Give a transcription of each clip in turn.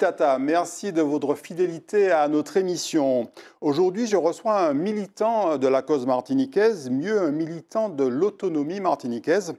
Tata, merci de votre fidélité à notre émission. Aujourd'hui, je reçois un militant de la cause martiniquaise, mieux un militant de l'autonomie martiniquaise.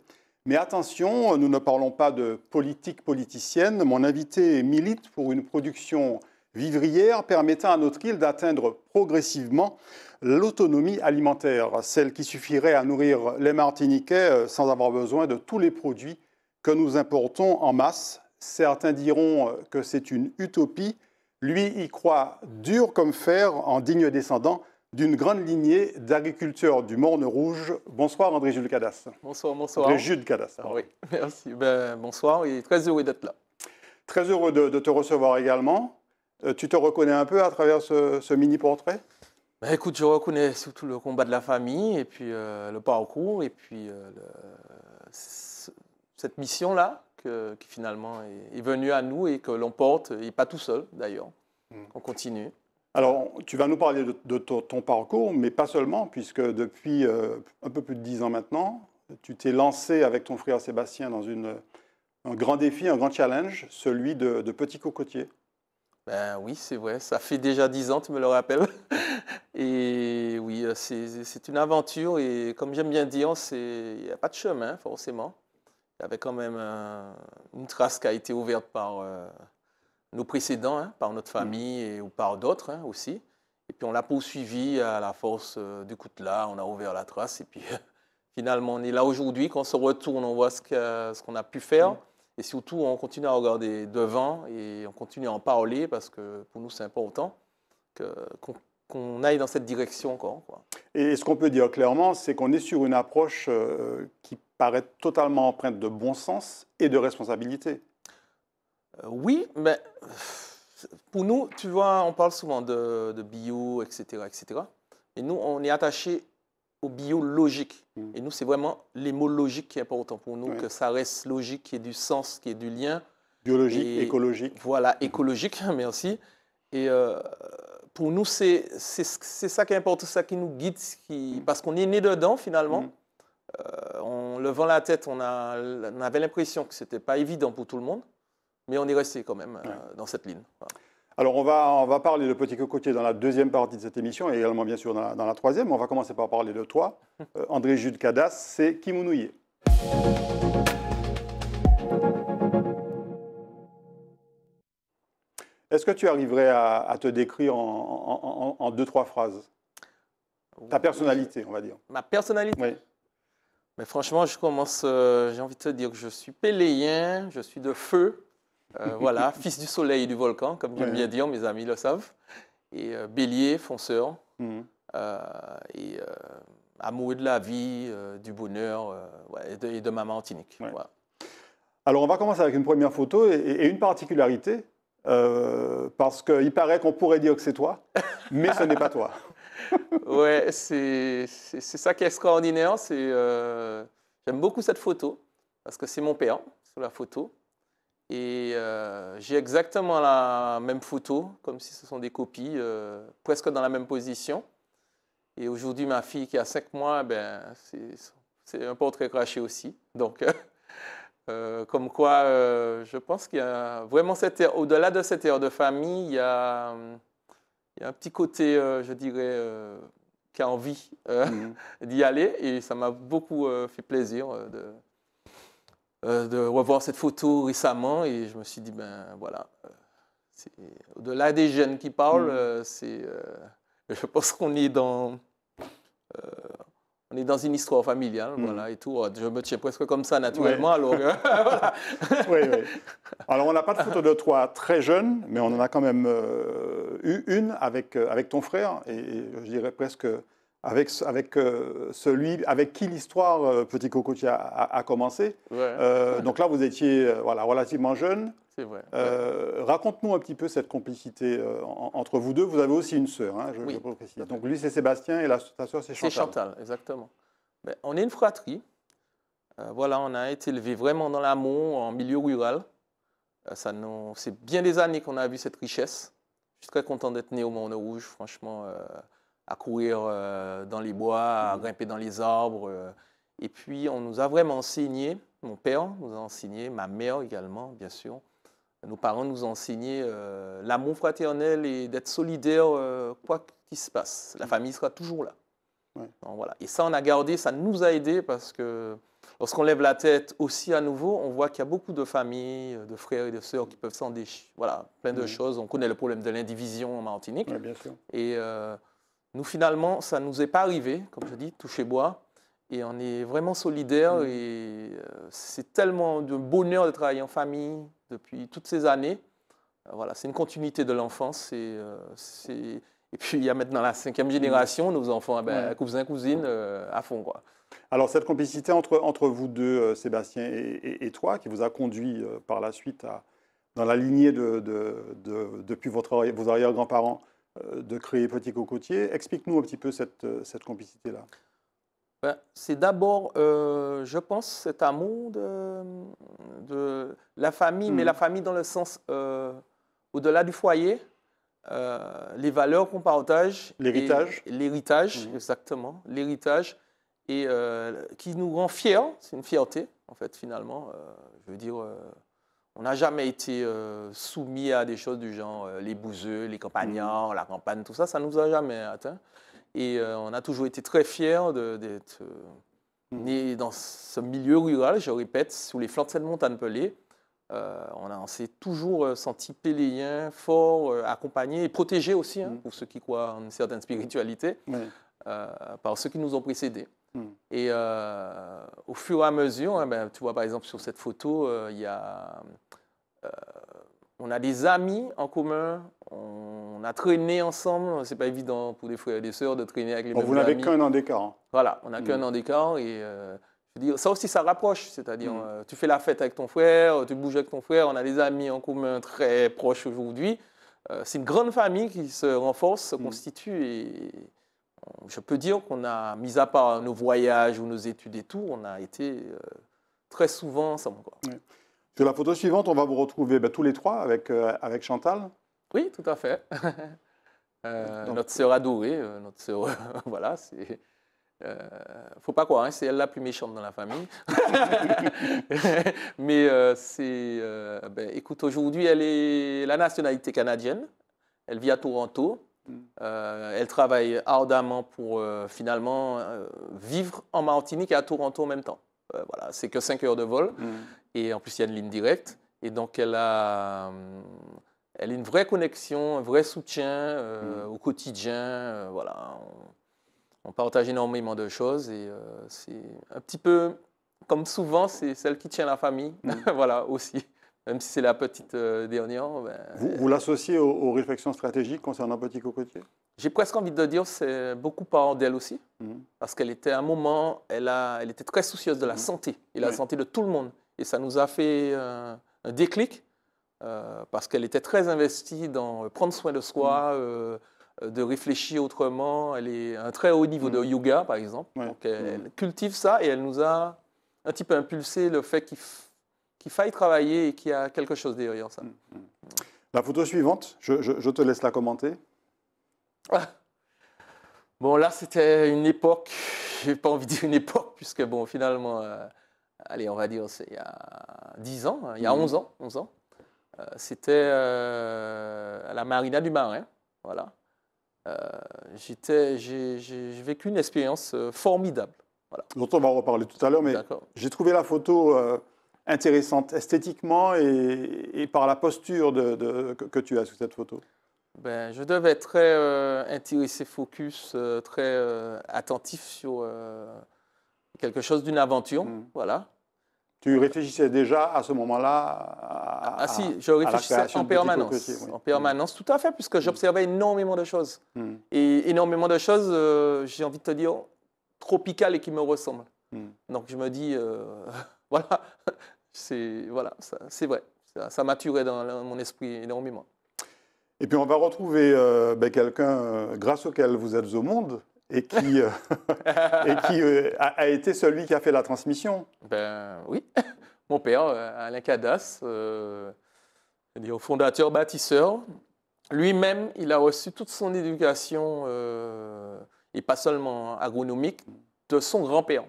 Mais attention, nous ne parlons pas de politique politicienne. Mon invité milite pour une production vivrière permettant à notre île d'atteindre progressivement l'autonomie alimentaire, celle qui suffirait à nourrir les Martiniquais sans avoir besoin de tous les produits que nous importons en masse Certains diront euh, que c'est une utopie. Lui y croit dur comme fer en digne descendant d'une grande lignée d'agriculteurs du Morne Rouge. Bonsoir André Jules Cadas. Bonsoir, bonsoir. Le Jules Cadas. oui, merci. Ben, bonsoir et très heureux d'être là. Très heureux de, te recevoir également. Euh, tu te reconnais un peu à travers ce, mini-portrait ben, Écoute, je reconnais surtout le combat de la famille et puis euh, le parcours et puis cette mission-là qui finalement est, venu à nous et que l'on porte, et pas tout seul d'ailleurs. Hmm. On continue. Alors, tu vas nous parler de, ton, parcours, mais pas seulement, puisque depuis euh, un peu plus de dix ans maintenant, tu t'es lancé avec ton frère Sébastien dans un grand défi, un grand challenge, celui de, de petit cocotier. Ben oui, c'est vrai, ça fait déjà dix ans, tu me le rappelles. Et oui, euh, c'est une aventure et comme j'aime bien dire, il n'y a pas de chemin forcément il y avait quand même euh, une trace qui a été ouverte par euh, nos précédents, hein, par notre famille et, ou par d'autres hein, aussi. Et puis on l'a poursuivi à la force euh, du coup de là, on a ouvert la trace et puis finalement on est là aujourd'hui, quand on se retourne, on voit ce qu'on ce a pu faire. Mm. Et surtout, on continue à regarder devant et on continue à en parler parce que pour nous, c'est important qu'on aille dans cette direction encore. Et ce qu'on peut dire clairement, c'est qu'on est sur une approche qui paraît totalement empreinte de bon sens et de responsabilité. Euh, oui, mais pour nous, tu vois, on parle souvent de, bio, etc., etc. Et nous, on est attaché au bio logique. Mm. Et nous, c'est vraiment les mots logiques qui est important pour nous, que ça reste logique, qu'il y ait du sens, qu'il y ait du lien. Biologique, écologique. Voilà, écologique, merci. Et euh, pour nous, c'est ça qui est important, ça qui nous guide, qui, parce qu'on est né dedans finalement. Mm en euh, levant la tête, on, avait l'impression que ce n'était pas évident pour tout le monde, mais on est resté quand même euh, dans cette ligne. Alors on va, parler de Petit Cocotier dans la deuxième partie de cette émission et également bien sûr dans la, troisième. On va commencer par parler de toi. Euh, André Jude Cadas, c'est Kimounouillé. Est-ce que tu arriverais à, te décrire en, en, deux, trois phrases Ta personnalité, on va dire. Ma personnalité oui franchement, je commence, euh, j'ai envie de te dire que je suis péléien, je suis de feu, euh, voilà, fils du soleil et du volcan, comme j'aime bien dire, mes amis le savent, et euh, bélier, fonceur, mm. et amoureux de la vie, du bonheur, et, de, maman Alors, on va commencer avec une première photo et une particularité, parce qu'il paraît qu'on pourrait dire que c'est toi, mais ce n'est pas toi. ouais, c'est ça qui est extraordinaire. C'est euh, J'aime beaucoup cette photo parce que c'est mon père sur la photo. Et euh, j'ai exactement la même photo, comme si ce sont des copies, euh, presque dans la même position. Et aujourd'hui, ma fille qui a 5 mois, eh ben, c'est un portrait craché aussi. Donc, comme quoi, je pense qu'il y a vraiment au-delà de cette heure de famille, il y a hum, il y a un petit côté, euh, je dirais, euh, qui a envie euh, mhm. d'y aller. Et ça m'a beaucoup fait plaisir de, revoir cette photo récemment. Et je me suis dit, ben voilà, au-delà des jeunes qui parlent, mhm. c'est, je pense qu'on est dans on est dans une histoire familiale, hmm. voilà, et tout. Oh, je me tiens presque comme ça naturellement, alors. Euh, oui, oui. Alors, on n'a pas de photo de toi très jeune, mais on en a quand même euh, eu une avec, euh, avec ton frère, et, je dirais presque avec, euh, celui avec qui l'histoire euh, Petit Cocotier a, commencé. Euh, donc là, vous étiez voilà, relativement jeune. C'est vrai. Raconte-nous un petit peu cette complicité entre vous deux. Vous avez aussi une sœur, hein, je, oui. Donc lui, c'est Sébastien et la, ta sœur, c'est Chantal. C'est Chantal, exactement. Ben, on est une fratrie. voilà, on a été élevés vraiment dans l'amour, en milieu rural. ça C'est bien des années qu'on a vu cette richesse. Je suis très content d'être né au Monde Rouge, franchement à courir euh, dans les bois, à mhm. grimper dans les arbres. Euh. et puis, on nous a vraiment enseigné, mon père nous a enseigné, ma mère également, bien sûr. Nos parents nous ont enseigné euh, l'amour fraternel et d'être solidaire, quoi qu'il se passe. La mhm. famille sera toujours là. voilà. Et ça, on a gardé, ça nous a aidés parce que lorsqu'on lève la tête aussi à nouveau, on voit qu'il y a beaucoup de familles, de frères et de sœurs qui peuvent s'en déchirer. Voilà, plein de mhm. choses. On connaît le problème de l'indivision en Martinique. bien sûr. Et nous, finalement, ça ne nous est pas arrivé, comme je dis, toucher bois. Et on est vraiment solidaires. Mm. Et euh, c'est tellement de bonheur de travailler en famille depuis toutes ces années. Euh, voilà, c'est une continuité de l'enfance. Et, euh, et puis, il y a maintenant la cinquième mm. génération, nos enfants, eh ben, cousins, cousines, à fond. Quoi. Alors, cette complicité entre, entre vous deux, Sébastien et, toi, qui vous a conduit par la suite à, dans la lignée de, depuis votre, vos arrière-grands-parents, euh, de créer Petit Cocotier. Explique-nous un petit peu cette, euh, cette complicité-là. Ben, c'est d'abord, euh, je pense, cet amour de, de la famille, mais hmm. la famille dans le sens au-delà du foyer, les valeurs qu'on partage. L'héritage. L'héritage, hmm. exactement. L'héritage et qui nous rend fiers, c'est une fierté, en fait, finalement. je veux dire, on n'a jamais été euh, soumis à des choses du genre euh, les bouseux, les campagnards, mm-hmm. la campagne, tout ça. Ça ne nous a jamais atteint. Et euh, on a toujours été très fiers d'être mm-hmm. nés dans ce milieu rural, je répète, sous les flancs de cette montagne pelée. on, s'est toujours senti péléien, fort, accompagné et protégé aussi, hein, mm-hmm. pour ceux qui croient en une certaine spiritualité, par ceux qui nous ont précédés. Mm. Et euh, au fur et à mesure, hein, ben, tu vois par exemple sur cette photo, euh, il y a, euh, on a des amis en commun, on a traîné ensemble. C'est pas évident pour des frères et des sœurs de traîner avec les mêmes vous amis. Vous n'avez qu'un an d'écart. Hein. Voilà, on n'a mm. qu'un an d'écart et ça aussi, ça rapproche. C'est-à-dire, mm. tu fais la fête avec ton frère, tu bouges avec ton frère, on a des amis en commun très proches aujourd'hui. c'est une grande famille qui se renforce, se constitue et, je peux dire qu'on a, mis à part nos voyages ou nos études et tout, on a été euh, très souvent ensemble. Sur la photo suivante, on va vous retrouver bah, tous les trois euh, avec, Chantal. Oui, tout à fait. Euh, notre sœur adorée, notre sœur, voilà, c'est... faut pas croire, hein, c'est elle la plus méchante dans la famille. Mais c'est, ben, écoute, aujourd'hui, elle est la nationalité canadienne. Elle vit à Toronto. Euh, elle travaille ardemment pour euh, finalement euh, vivre en Martinique et à Toronto en même temps. voilà, c'est que 5 heures de vol. Mm. Et en plus, il y a une ligne directe. Et donc, elle a, elle a une vraie connexion, un vrai soutien mm. au quotidien. voilà, on, partage énormément de choses. Et c'est un petit peu, comme souvent, c'est celle qui tient la famille. Mm. voilà, aussi même si c'est la petite euh, dernière. Ben, vous, l'associez aux, réflexions stratégiques concernant Petit Cocotier J'ai presque envie de dire c'est beaucoup par d'elle aussi, mhm. parce qu'elle était à un moment, elle, a, elle était très soucieuse de la mhm. santé et la santé de tout le monde. Et ça nous a fait euh, un déclic, euh, parce qu'elle était très investie dans euh, prendre soin de soi, mhm. de réfléchir autrement. Elle est à un très haut niveau de yoga, par exemple. Donc elle, cultive ça et elle nous a un petit peu impulsé le fait qu'il qu'il faille travailler et qu'il y a quelque chose derrière ça. La photo suivante, je, te laisse la commenter. Bon, là, c'était une époque, j'ai pas envie de dire une époque, puisque bon, finalement, euh, allez, on va dire, c'est il y a 10 ans, hein, il y a 11 mhm. ans, 11 ans. Euh, c'était euh, à la Marina du Marin, voilà. j'ai vécu une expérience formidable. Voilà. Dont on va en reparler tout à l'heure, mais j'ai trouvé la photo intéressante esthétiquement et, par la posture de, que, tu as sous cette photo ben, je devais être très euh, intéressé, focus, euh, très euh, attentif sur quelque chose d'une aventure. Hmm. Voilà. Tu réfléchissais déjà à ce moment-là ah, si, je réfléchissais en permanence. En permanence, tout à fait, puisque hmm. j'observais énormément de choses. Hmm. Et énormément de choses, j'ai envie de te dire, tropicales et qui me ressemblent. Donc je me dis, voilà, c'est voilà, c'est vrai. Ça, a maturait dans mon esprit énormément. Et puis on va retrouver euh, ben, quelqu'un euh, grâce auquel vous êtes au monde et qui, euh, a, été celui qui a fait la transmission. Ben oui, mon père, Alain Cadas, fondateur bâtisseur. Lui-même, il a reçu toute son éducation, et pas seulement agronomique, de son grand-père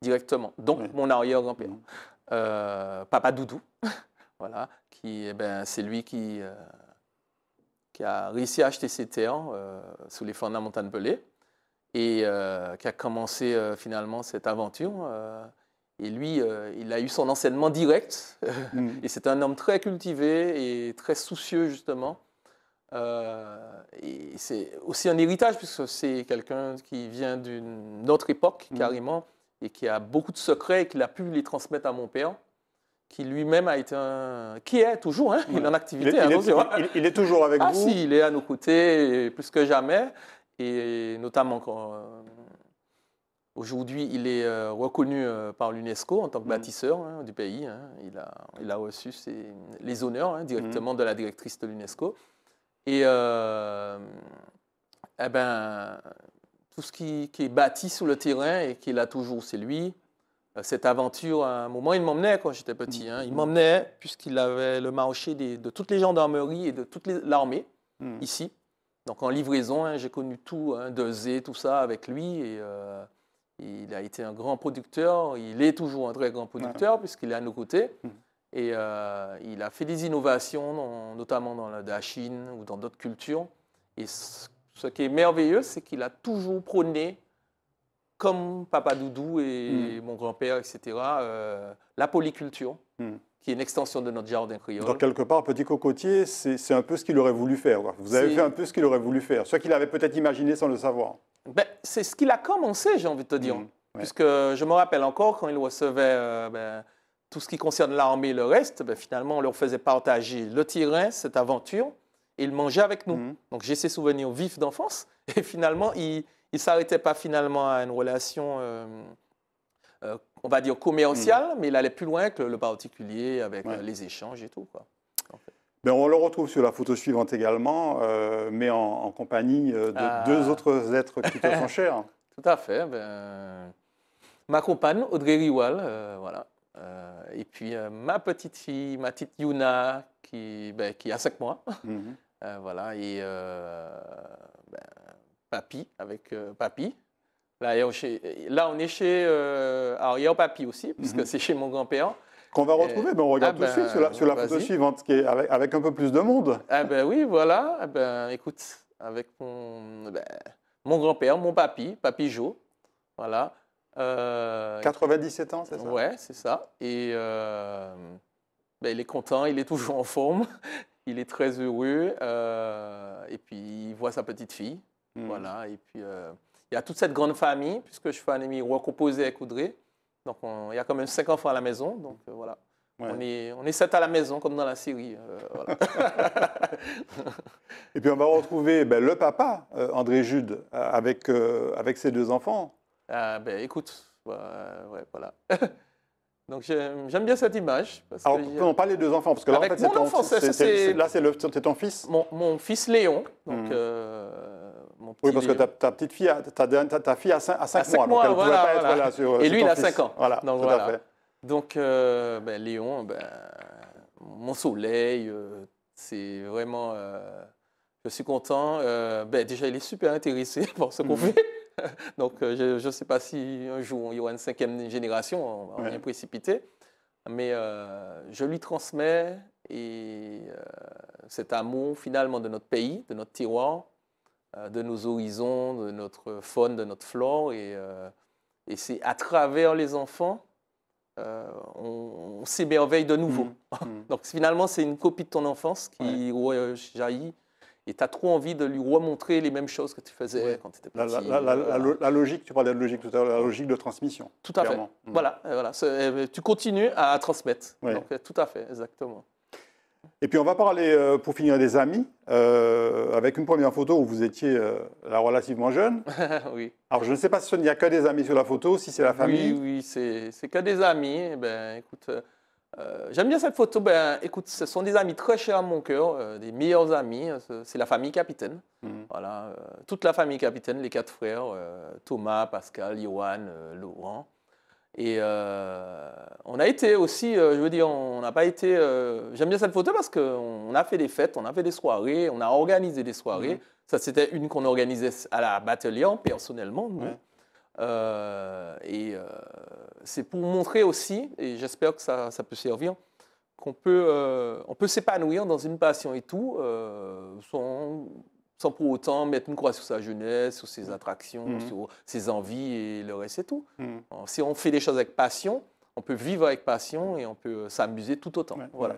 directement, donc mon arrière-grand-père. Mmh. Euh, Papa Doudou, voilà, qui, eh ben, c'est lui euh, qui, a réussi à acheter ses terres euh, sous les fonds de la montagne et qui a commencé finalement cette aventure. Et lui, il a eu son enseignement direct. Mm. et c'est un homme très cultivé et très soucieux, justement. et c'est aussi un héritage, puisque c'est quelqu'un qui vient d'une autre époque, mm. carrément, et qui a beaucoup de secrets et qu'il a pu les transmettre à mon père, qui lui-même a été un... qui est toujours, hein, il est en activité. Hein. Il est, il, est, toujours avec ah, si, il est à nos côtés plus que jamais, et notamment euh, Aujourd'hui, il est euh, reconnu euh, par l'UNESCO en tant que mm. bâtisseur hein, du pays. Il, a, il, a, reçu les honneurs directement mm. de la directrice de l'UNESCO. Et eh ben, tout ce qui, est bâti sur le terrain et qu'il a toujours, c'est lui. Euh, cette aventure, à un moment, il m'emmenait quand j'étais petit. Hein. Il mm-hmm. m'emmenait puisqu'il avait le marché de toutes les gendarmeries et de toute l'armée mm. ici. Donc en livraison, hein, j'ai connu tout, hein, de Z, tout ça avec lui. Et, euh, il a été un grand producteur. Il est toujours un très grand producteur puisqu'il est à nos côtés. Mm. Et euh, il a fait des innovations, notamment dans la, Chine ou dans d'autres cultures. Et ce qui est merveilleux, c'est qu'il a toujours prôné, comme Papa Doudou et mm. mon grand-père, etc., euh, la polyculture, mm. qui est une extension de notre jardin créole. Donc, quelque part, Petit Cocotier, c'est un peu ce qu'il aurait voulu faire. Vous avez fait un peu ce qu'il aurait voulu faire, ce qu'il avait peut-être imaginé sans le savoir. Ben, c'est ce qu'il a commencé, j'ai envie de te dire. Mm. Puisque je me rappelle encore quand il recevait euh, ben, tout ce qui concerne l'armée et le reste, ben, finalement, on leur faisait partager le terrain, cette aventure il mangeait avec nous. Mhm. Donc j'ai ces souvenirs vifs d'enfance. Et finalement, il ne s'arrêtait pas finalement à une relation, euh, euh, on va dire, commerciale, mhm. mais il allait plus loin que le particulier, avec euh, les échanges et tout. Quoi. Mais on le retrouve sur la photo suivante également, mais en, compagnie de ah. deux autres êtres qui te sont chers. Tout à fait. Ben, ma compagne, Audrey Riwal, voilà. et puis ma petite fille, ma petite Yuna, qui, ben, qui a 5 mois. Mhm. Euh, voilà, et papy, euh, ben, Papi, avec euh, Papi. Là, chez, là, on est chez a Papi aussi, mhm. puisque c'est chez mon grand-père. Qu'on va retrouver, on regarde ah tout de suite ben, sur la, photo suivante, qui est avec, un peu plus de monde. Ah ben oui, voilà. Ah ben, écoute, avec mon, ben, mon grand-père, mon papy, papy Jo, voilà. 97 ans, c'est ça Ouais, c'est ça. Et il est content, il est toujours en forme il est très heureux euh, et puis il voit sa petite fille. Hmm. Voilà, et puis euh, il y a toute cette grande famille, puisque je fais un ami re-composé avec Audrey. Donc il y a quand même cinq enfants à la maison, donc euh, voilà. On, est, on est sept à la maison, comme dans la série. et puis on va retrouver ben, le papa, André Jude, avec, avec ses deux enfants. Ah, ben, écoute, voilà. Donc j'aime bien cette image. Parce Alors, que on parle des deux enfants, parce que là, Avec en fait, c'est enfant, c c c là, c'est ton fils. Mon, mon, fils Léon. Donc, mm euh, mon petit oui, parce Léon. que ta, ta, petite fille, a, ta, ta, ta, fille a 5, a 5 mois, mois, donc elle voilà, pas être là sur Et lui, il a 5 ans. Voilà, donc, tout voilà. à fait. Donc, euh, ben, Léon, ben, mon soleil, euh, c'est vraiment... Euh, je suis content. Euh, ben, déjà, il est super intéressé par ce qu'on hmm. fait. Donc, euh, je ne sais pas si un jour il y aura une cinquième génération, on va ouais. précipiter. Mais euh, je lui transmets et, euh, cet amour finalement de notre pays, de notre tiroir, de nos horizons, de notre faune, de notre flore. Et, c'est à travers les enfants, on, s'émerveille de nouveau. Mm. Mm. Donc finalement, c'est une copie de ton enfance qui jaillit et tu as trop envie de lui remontrer les mêmes choses que tu faisais quand tu étais petit. La, la, logique, tu parlais de logique tout à l'heure, la logique de transmission. Tout à fait. Hmm. Voilà, voilà. Euh, tu continues à transmettre. Euh, tout à fait, exactement. Et puis on va parler, euh, pour finir, des amis, avec une première photo où vous étiez relativement jeune. oui. Alors je ne sais pas si il n'y a que des amis sur la photo, si c'est la famille. Oui, oui, c'est que des amis. Eh ben, écoute, euh, j'aime bien cette photo. Ben, écoute, ce sont des amis très chers à mon cœur, euh, des meilleurs amis. Hein, c'est la famille Capitaine. Mhm. Voilà, euh, toute la famille Capitaine, les quatre frères, Thomas, Pascal, Johan, Laurent. Et on a été aussi, je veux dire, on n'a pas été. J'aime bien cette photo parce qu'on a fait des fêtes, on a fait des soirées, on a organisé des soirées. Mhm. Ça, c'était une qu'on organisait à la Batellion personnellement. Euh, et euh, c'est pour montrer aussi, et j'espère que ça, ça, peut servir, qu'on peut, euh, on peut s'épanouir dans une passion et tout, sans, sans, pour autant mettre une croix sur sa jeunesse, sur ses mm. attractions, mm. sur ses envies et le reste et tout. Mm. si on fait des choses avec passion, on peut vivre avec passion et on peut s'amuser tout autant. voilà.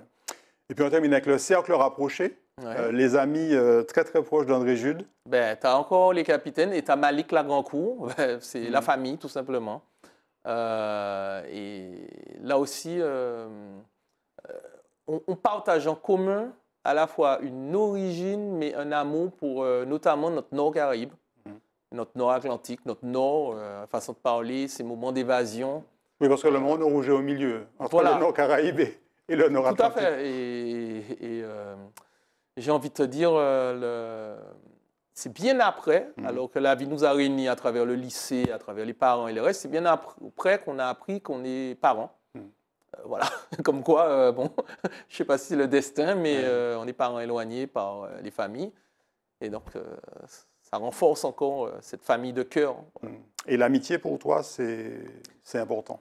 Et puis on termine avec le cercle rapproché. Euh, les amis euh, très très proches d'André Jude. Ben, tu as encore les capitaines et tu as Malik Lagrancourt, c'est mm. la famille tout simplement. Euh, et là aussi, on, partage en commun à la fois une origine mais un amour pour notamment notre Nord-Caraïbe, mm. notre Nord-Atlantique, notre Nord, façon de parler, ces moments d'évasion. Oui, parce que le monde rouge est au milieu, entre le Nord-Caraïbe et l'honorable. Tout à fait. Et, euh, j'ai envie de te dire, euh, c'est bien après, mhm. alors que la vie nous a réunis à travers le lycée, à travers les parents et le reste, c'est bien après qu'on a appris qu'on est parents. Mhm. Euh, voilà, comme quoi, bon, je ne sais pas si c'est le destin, mais on est parents éloignés par les familles. Et donc, ça renforce encore cette famille de cœur. Mhm. Et l'amitié pour toi, c'est important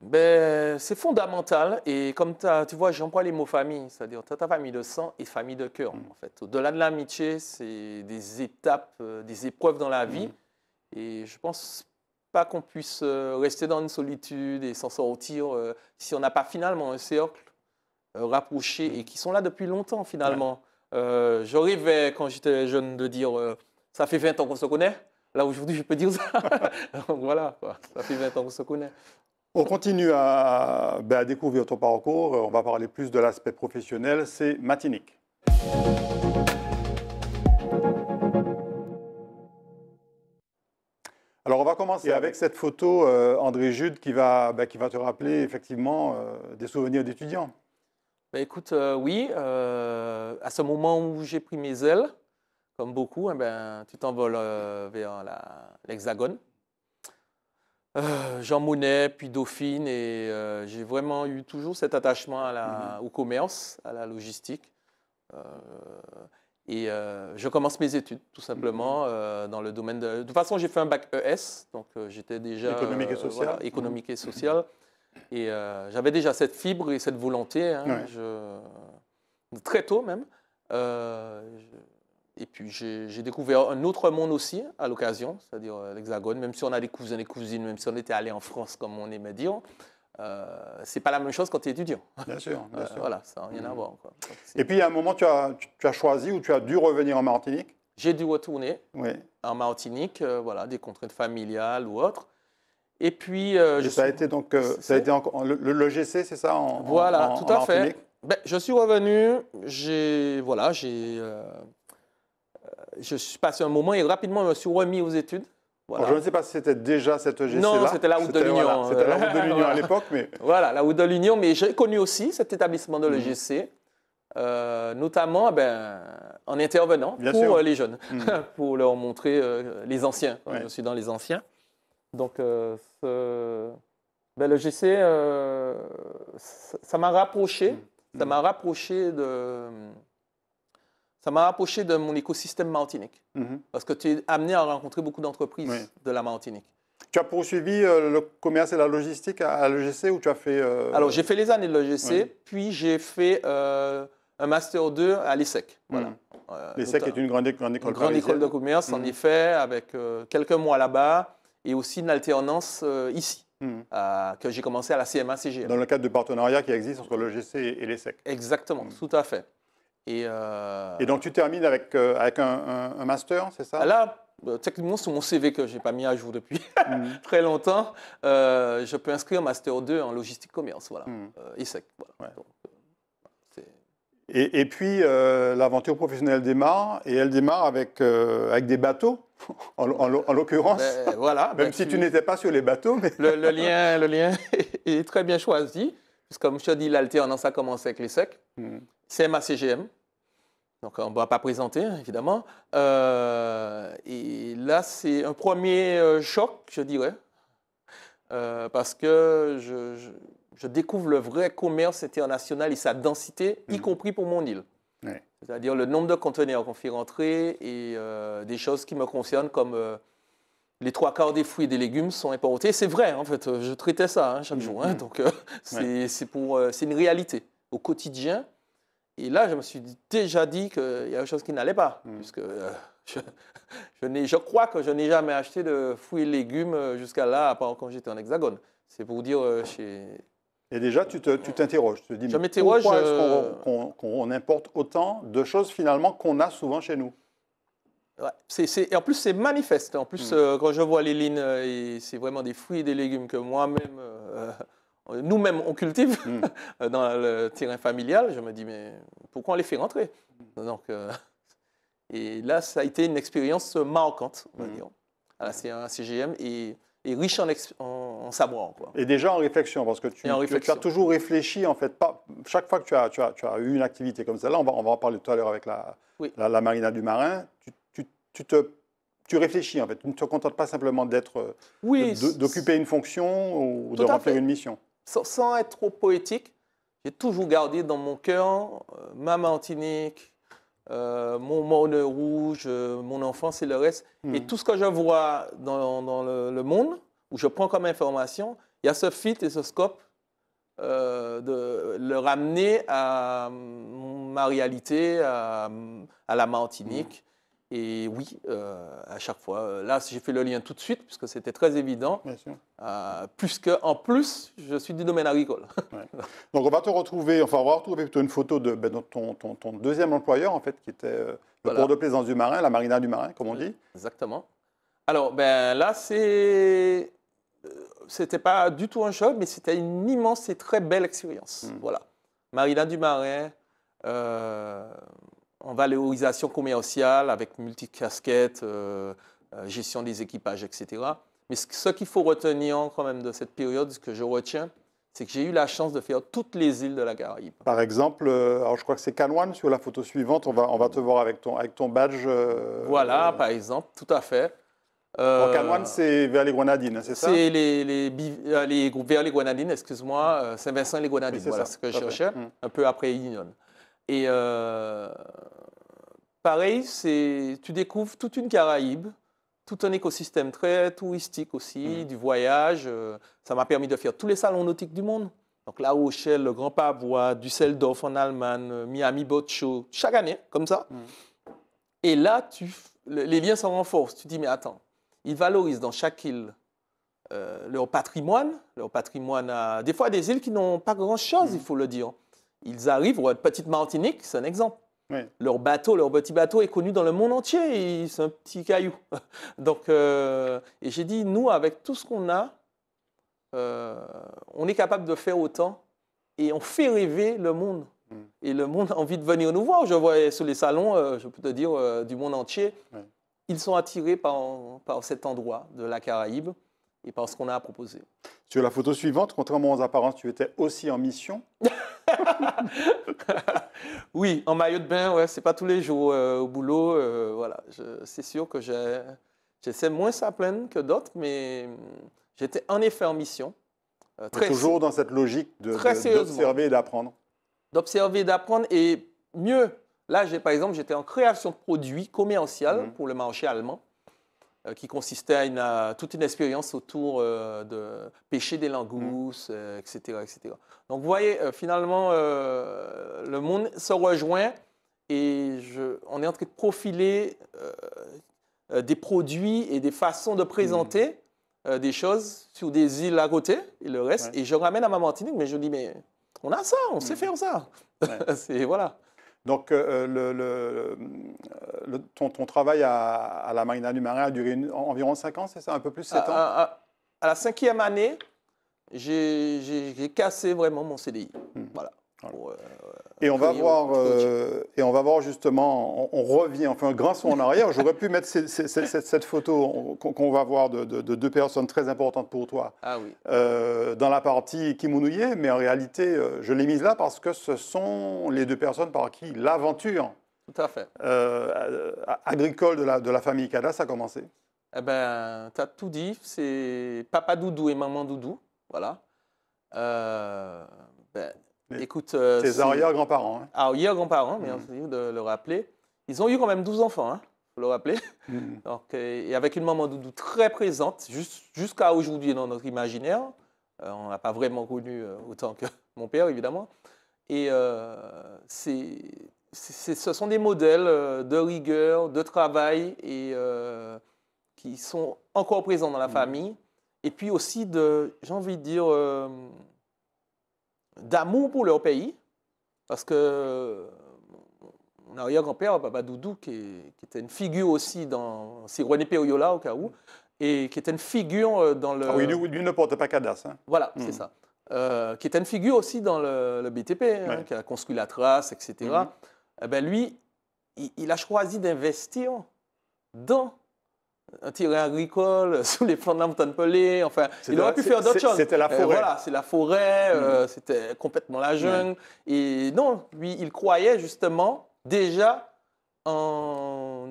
ben, C'est fondamental. Et comme tu vois, j'emploie les mots famille, c'est-à-dire ta famille de sang et famille de cœur. Mm. En fait. Au-delà de l'amitié, c'est des étapes, euh, des épreuves dans la vie. Mm. Et je pense pas qu'on puisse euh, rester dans une solitude et s'en sortir euh, si on n'a pas finalement un cercle rapproché mm. et qui sont là depuis longtemps finalement. J'arrivais quand j'étais jeune de dire ça fait 20 ans qu'on se connaît. Là aujourd'hui, je peux dire ça. Donc voilà, ça fait 20 ans qu'on se connaît. On continue ben, à, découvrir ton parcours. On va parler plus de l'aspect professionnel. C'est Matinique. Alors, on va commencer avec, cette photo, euh, André Jude, qui va, ben, qui va te rappeler effectivement euh, des souvenirs d'étudiants. Ben, écoute, euh, oui, à ce moment où j'ai pris mes ailes, comme beaucoup, hein, ben, tu t'envoles vers l'Hexagone. Euh, Jean Monnet, puis Dauphine. Et euh, j'ai vraiment eu toujours cet attachement à mhm. au commerce, à la logistique. Euh, et je commence mes études, tout simplement, mhm. dans le domaine de... De toute façon, j'ai fait un bac ES, donc j'étais déjà... Économique et social. économique mhm. et social. Et j'avais déjà cette fibre et cette volonté. Hein, très tôt même. Et puis j'ai découvert un autre monde aussi à l'occasion, c'est-à-dire euh, l'Hexagone, même si on a des cousins et cousines, même si on était allé en France comme on aimait dire, euh, c'est pas la même chose quand tu es étudiant. Bien sûr, bien sûr. voilà, ça n'a rien à mmh. voir. Quoi. et puis à un moment, tu as, as choisi ou tu as dû revenir en Martinique J'ai dû retourner en Martinique, euh, voilà, des contraintes familiales ou autres. Et puis. Euh, ça, a été donc, ça a été le, GC, c'est ça Voilà, tout à fait. Ben, je suis revenu, j'ai. Voilà, j'ai je suis passé un moment et rapidement, je me suis remis aux études. je ne sais pas si c'était déjà cette EGC là. Non, c'était la route de l'Union. c'était la route de euh. l'Union à l'époque, mais. Voilà, la route de l'Union, mais j'ai connu aussi cet établissement de l'EGC, mm-hmm. euh, notamment eh ben, en intervenant pour euh, les jeunes, mm-hmm. pour leur montrer les anciens. Je suis dans les anciens. Donc, ce... ben, l'EGC, ça m'a rapproché, mm-hmm. ça m'a rapproché de ça m'a rapproché de mon écosystème martinique. Mhm. Parce que tu es amené à rencontrer beaucoup d'entreprises de la Martinique. Tu as poursuivi euh, le commerce et la logistique à, l'EGC ou tu as fait. Euh, Alors, j'ai fait les années de l'EGC, puis j'ai fait euh, un Master 2 à l'ESSEC. Voilà. Mhm. L'ESSEC est une grande, grande école Une grande école de commerce, en mhm. effet, avec quelques mois là-bas et aussi une alternance ici. que j'ai commencé à la cma Dans le cadre de partenariat qui existe entre l'EGC et l'ESSEC. Exactement, tout à fait. Euh, et, donc tu termines avec, euh, avec un, master, c'est ça Là, euh, techniquement, sur mon CV que je n'ai pas mis à jour depuis mm. très longtemps, je peux inscrire Master 2 en logistique commerce, voilà, mm. et sec et, et, puis, l'aventure professionnelle démarre, et elle démarre avec, avec des bateaux, en, l'occurrence. Ben, voilà. Ben, Même si tu, n'étais pas sur les bateaux. Mais... Le, lien, le lien est très bien choisi, puisque comme je te dis, l'alternance a commencé avec les ma cgm Donc on ne va pas présenter, hein, évidemment. Euh, et là, c'est un premier euh, choc, je dirais, euh, parce que je, découvre le vrai commerce international et sa densité, y mm. compris pour mon île. C'est-à-dire le nombre de conteneurs qu'on fait rentrer et des choses qui me concernent comme les trois quarts des fruits et des légumes sont importés. C'est vrai, en fait, je traitais ça hein, chaque mm. jour. Hein. Mm. donc, c'est c'est une réalité. Au quotidien, et là, je me suis déjà dit qu'il y a une chose qui n'allait pas, hmm. puisque euh, je, crois que je n'ai jamais acheté de fruits et légumes euh, jusqu'à là, à part quand j'étais en Hexagone. C'est pour dire euh, chez... Et déjà, tu t'interroges, tu, te dis, je m'interroge. pourquoi qu'on importe autant de choses finalement qu'on a souvent chez nous en plus, c'est manifeste. En plus, hmm. quand je vois les lignes, c'est vraiment des fruits et des légumes que moi-même nous-mêmes, on cultive hmm. dans le terrain familial. Je me dis, mais pourquoi on les fait rentrer hmm. Donc, euh, Et là, ça a été une expérience marquante, on va hmm. dire, à la CGM. Et riche en, en, savoir. Et déjà en réflexion, parce que tu, as toujours réfléchi, en fait, pas, chaque fois que tu as, tu, as, eu une activité comme celle-là, on va, va en parler tout à l'heure avec la, Marina du Marin, tu, te, tu réfléchis, en fait, tu ne te contentes pas simplement d'être, d'occuper une fonction ou de remplir une mission sans, être trop poétique, j'ai toujours gardé dans mon cœur euh, ma Martinique, euh, mon Morne Rouge, euh, mon enfance et le reste. Et hmm. tout ce que je vois dans, le, monde, où je prends comme information, il y a ce fit et ce scope de le ramener à mm, ma réalité, à, la Martinique. Hmm. Et oui, euh, à chaque fois. Là, j'ai fait le lien tout de suite, puisque c'était très évident. Bien sûr. Euh, puisque, en plus, je suis du domaine agricole. Donc, on va te retrouver, enfin, on va retrouver plutôt une photo de ben, ton, deuxième employeur, en fait, qui était euh, le cours de plaisance du marin, la marina du marin, comme on dit. Exactement. Alors, ben là, c'est. C'était pas du tout un job, mais c'était une immense et très belle expérience. Hmm. Voilà. Marina du marin en valorisation commerciale avec multicasquettes, euh, euh, gestion des équipages, etc. Mais ce qu'il faut retenir quand même de cette période, ce que je retiens, c'est que j'ai eu la chance de faire toutes les îles de la Caraïbe. Par exemple, euh, alors je crois que c'est Canoine sur la photo suivante, on va, on va te voir avec ton, avec ton badge. voilà, par exemple, tout à fait. Canoine, c'est vers les Grenadines, c'est ça C'est les, les, les, vers les Grenadines, excuse-moi, Saint-Vincent les Grenadines, c'est voilà ça, ce que je cherchais, mm. un peu après Union. Et euh, pareil, tu découvres toute une Caraïbe, tout un écosystème très touristique aussi, mm. du voyage. Euh, ça m'a permis de faire tous les salons nautiques du monde. Donc La Rochelle, le Grand Pavois, Düsseldorf en Allemagne, Miami Boat Show, chaque année, comme ça. Mm. Et là, les liens s'en renforcent. Tu dis, mais attends, ils valorisent dans chaque île euh, leur patrimoine, leur patrimoine à, des fois des îles qui n'ont pas grand-chose, mm. il faut le dire. Ils arrivent, petite Martinique, c'est un exemple. Leur bateau, leur petit bateau est connu dans le monde entier. C'est un petit caillou. Donc, euh, et j'ai dit, nous, avec tout ce qu'on a, euh, on est capable de faire autant et on fait rêver le monde. Mm. Et le monde a envie de venir nous voir. Je vois sur les salons, euh, je peux te dire, du monde entier, ils sont attirés par, par cet endroit de la Caraïbe et par ce qu'on a à proposer. Sur la photo suivante, contrairement aux apparences, tu étais aussi en mission. oui, en maillot de bain, ouais, c'est pas tous les jours euh, au boulot. Euh, voilà, c'est sûr que j'essaie moins à pleine que d'autres, mais mm, j'étais en effet en mission. Euh, très toujours dans cette logique d'observer et d'apprendre. D'observer et d'apprendre et mieux. Là, par exemple, j'étais en création de produits commerciaux mmh. pour le marché allemand. Euh, qui consistait à, une, toute une expérience autour euh, de pêcher des langoustes, mm. etc., euh, etc. Donc vous voyez, finalement, le monde se rejoint et on est en train de profiler des produits et des façons de présenter mm. des choses sur des îles à côté et le reste. Et je ramène à ma Martinique, mais je dis, mais on a ça, on sait mm. faire ça. C'est voilà. Donc, euh, euh, le, le, ton, ton, travail à, à la Marina du Marin a duré environ 5 ans, c'est ça Un peu plus, 7 ans à, à, la cinquième année, j'ai cassé vraiment mon CDI. Hmm. Voilà. Pour, euh, et on, va voir, euh, et on va voir justement, on, revient, enfin, fait un grand en arrière. J'aurais pu mettre cette photo qu'on va voir de, deux personnes très importantes pour toi ah euh, dans la partie nouillé, mais en réalité, euh, je l'ai mise là parce que ce sont les deux personnes par qui l'aventure agricole de la, famille Kadas a commencé Eh bien, tu as tout dit. C'est papa Doudou et maman Doudou. Voilà. Ben, Écoute, euh, arrière-grands-parents. Hein. Ah, arrière-grands-parents, bien mm. sûr, de le rappeler. Ils ont eu quand même 12 enfants, hein, faut le rappeler. Mm. Euh, et avec une maman Doudou très présente, jusqu'à aujourd'hui dans notre imaginaire. On euh, on n'a pas vraiment connu euh, autant que mon père, évidemment. Et c'est, ce sont des modèles de rigueur, de travail, et qui sont encore présents dans la mm. famille. Et puis aussi, de, j'ai envie de dire d'amour pour leur pays, parce que mon euh, arrière-grand-père, Papa Doudou, qui, était une figure aussi dans. C'est René Péoyola, au cas où, et qui était une figure euh, dans le. Ah oui, lui, ne porte pas cadastre. Hein. Voilà, hmm. c'est ça. Euh, qui était une figure aussi dans le, BTP, hein, qui a construit la trace, etc. Mhm. Eh ben lui, il a choisi d'investir dans un terrain agricole, sous les flancs de la Enfin, il aurait pu faire d'autres choses. C'était la euh, forêt. voilà, c'est la forêt, mm. euh, c'était complètement la jungle. Mm. Et non, lui, il croyait justement déjà en,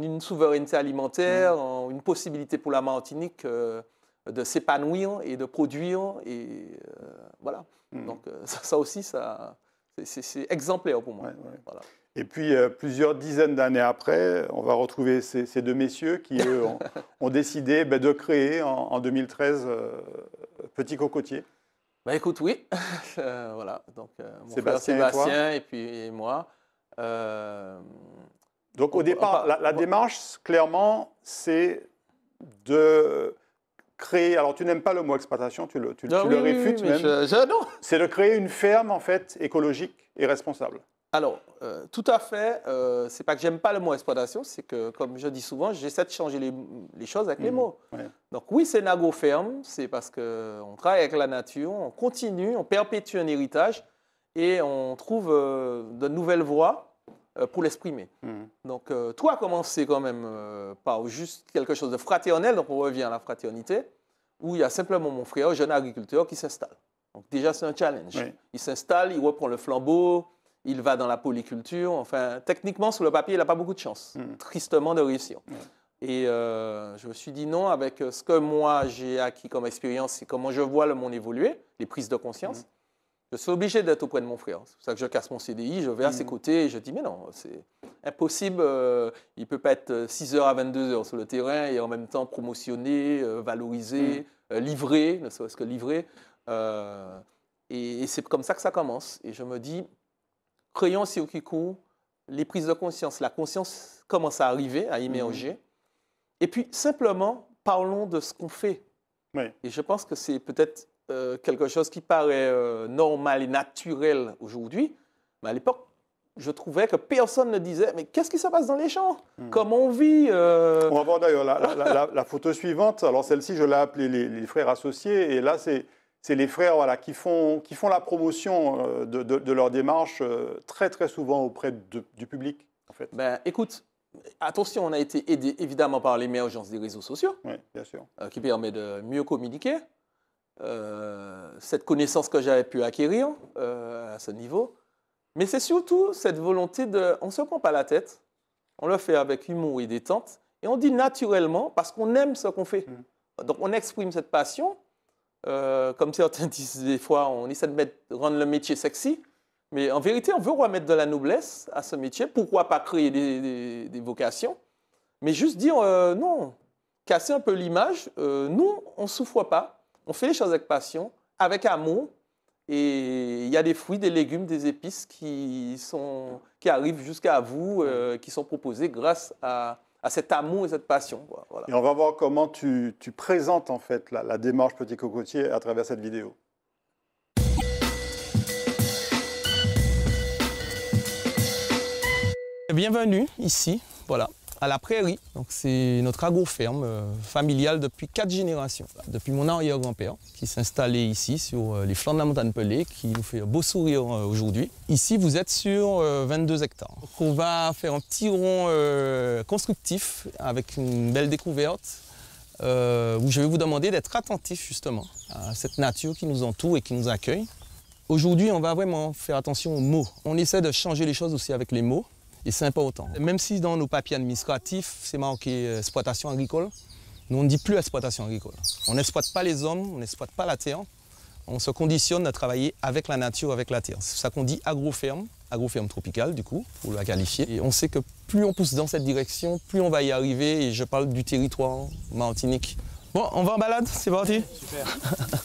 une souveraineté alimentaire, mm. en une possibilité pour la Martinique euh, de s'épanouir et de produire. Et voilà. Donc, ça, aussi, ça, c'est exemplaire pour moi. Et puis, euh, plusieurs dizaines d'années après, on va retrouver ces, deux messieurs qui, ont, décidé bah, de créer en, 2013 euh, Petit Cocotier. Bah écoute, oui. Euh, voilà, donc Sébastien, et, puis moi. donc, au départ, la, démarche, clairement, c'est de créer. Alors, tu n'aimes pas le mot exploitation, tu le, réfutes même. Je, non. C'est de créer une ferme, en fait, écologique et responsable. Alors, euh, tout à fait. Euh, c'est pas que j'aime pas le mot exploitation, c'est que, comme je dis souvent, j'essaie de changer les, choses avec les mm, mots. Donc oui, c'est Nago Ferme, c'est parce qu'on travaille avec la nature, on continue, on perpétue un héritage et on trouve euh, de nouvelles voies pour l'exprimer. Mm. Donc toi, a commencé quand même par juste quelque chose de fraternel, donc on revient à la fraternité, où il y a simplement mon frère, jeune agriculteur, qui s'installe. Donc déjà, c'est un challenge. Il s'installe, il reprend le flambeau, il va dans la polyculture. Enfin, techniquement, sur le papier, il n'a pas beaucoup de chance, hmm. tristement, de réussir. Et euh, je me suis dit non, avec euh, ce que moi j'ai acquis comme expérience et comment je vois le monde évoluer, les prises de conscience, hmm. je suis obligé d'être auprès de mon frère. C'est pour ça que je casse mon CDI, je vais à ses hmm. côtés et je dis mais non, c'est impossible, euh, il ne peut pas être 6h à 22h sur le terrain et en même temps promotionné, valorisé, livré, ne serait-ce que livré. et c'est comme ça que ça commence. Et je me dis, aussi au court, les prises de conscience, la conscience commence à arriver, à émerger. Mhm. Et puis, simplement, parlons de ce qu'on fait. Et je pense que c'est peut-être euh, quelque chose qui paraît euh, normal et naturel aujourd'hui. Mais à l'époque, je trouvais que personne ne disait Mais qu'est-ce qui se passe dans les champs mhm. Comment on vit euh? On va voir d'ailleurs la, photo suivante. Alors, celle-ci, je l'ai appelée les, les frères associés. Et là, c'est c'est les frères voilà, qui, font, qui font la promotion euh, de, de, leur démarche euh, très très souvent auprès du public. ben, écoute, attention, on a été aidé évidemment par l'émergence des réseaux sociaux, bien sûr. Euh, qui permet de mieux communiquer. cette connaissance que j'avais pu acquérir à ce niveau, mais c'est surtout cette volonté de... On ne se prend pas la tête, on le fait avec humour et détente, et on dit naturellement parce qu'on aime ce qu'on fait. Mm. Donc on exprime cette passion, euh, comme certains disent des fois, on essaie de rendre le métier sexy. Mais en vérité, on veut remettre de la noblesse à ce métier. Pourquoi pas créer des, vocations Mais juste dire euh, non, casser un peu l'image. Euh, nous, on ne souffre pas. On fait les choses avec passion, avec amour. Et il y a des fruits, des légumes, des épices qui, arrivent jusqu'à vous, qui sont proposés grâce à, à cet amour et cette passion. Et on va voir comment tu, présentes en fait la, la démarche Petit Cocotier à travers cette vidéo. Bienvenue ici, voilà, à la prairie. Donc c'est notre agroferme euh, familiale depuis quatre générations. Depuis mon arrière-grand-père qui s'est installé ici sur euh, les flancs de la montagne Pelée, qui nous fait un beau sourire euh, aujourd'hui. Ici vous êtes sur 22 hectares. on va faire un petit rond constructif avec une belle découverte. où je vais vous demander d'être attentif justement à cette nature qui nous entoure et qui nous accueille. Aujourd'hui, on va vraiment faire attention aux mots. On essaie de changer les choses aussi avec les mots et c'est important. Même si dans nos papiers administratifs, c'est marqué euh, exploitation agricole, nous on ne dit plus exploitation agricole. On n'exploite pas les hommes, on n'exploite pas la terre, on se conditionne à travailler avec la nature, avec la terre. C'est ça qu'on dit agroferme, agroferme tropicale du coup, pour la qualifier. Et on sait que plus on pousse dans cette direction, plus on va y arriver, et je parle du territoire martinique. Bon, on va en balade, c'est parti Super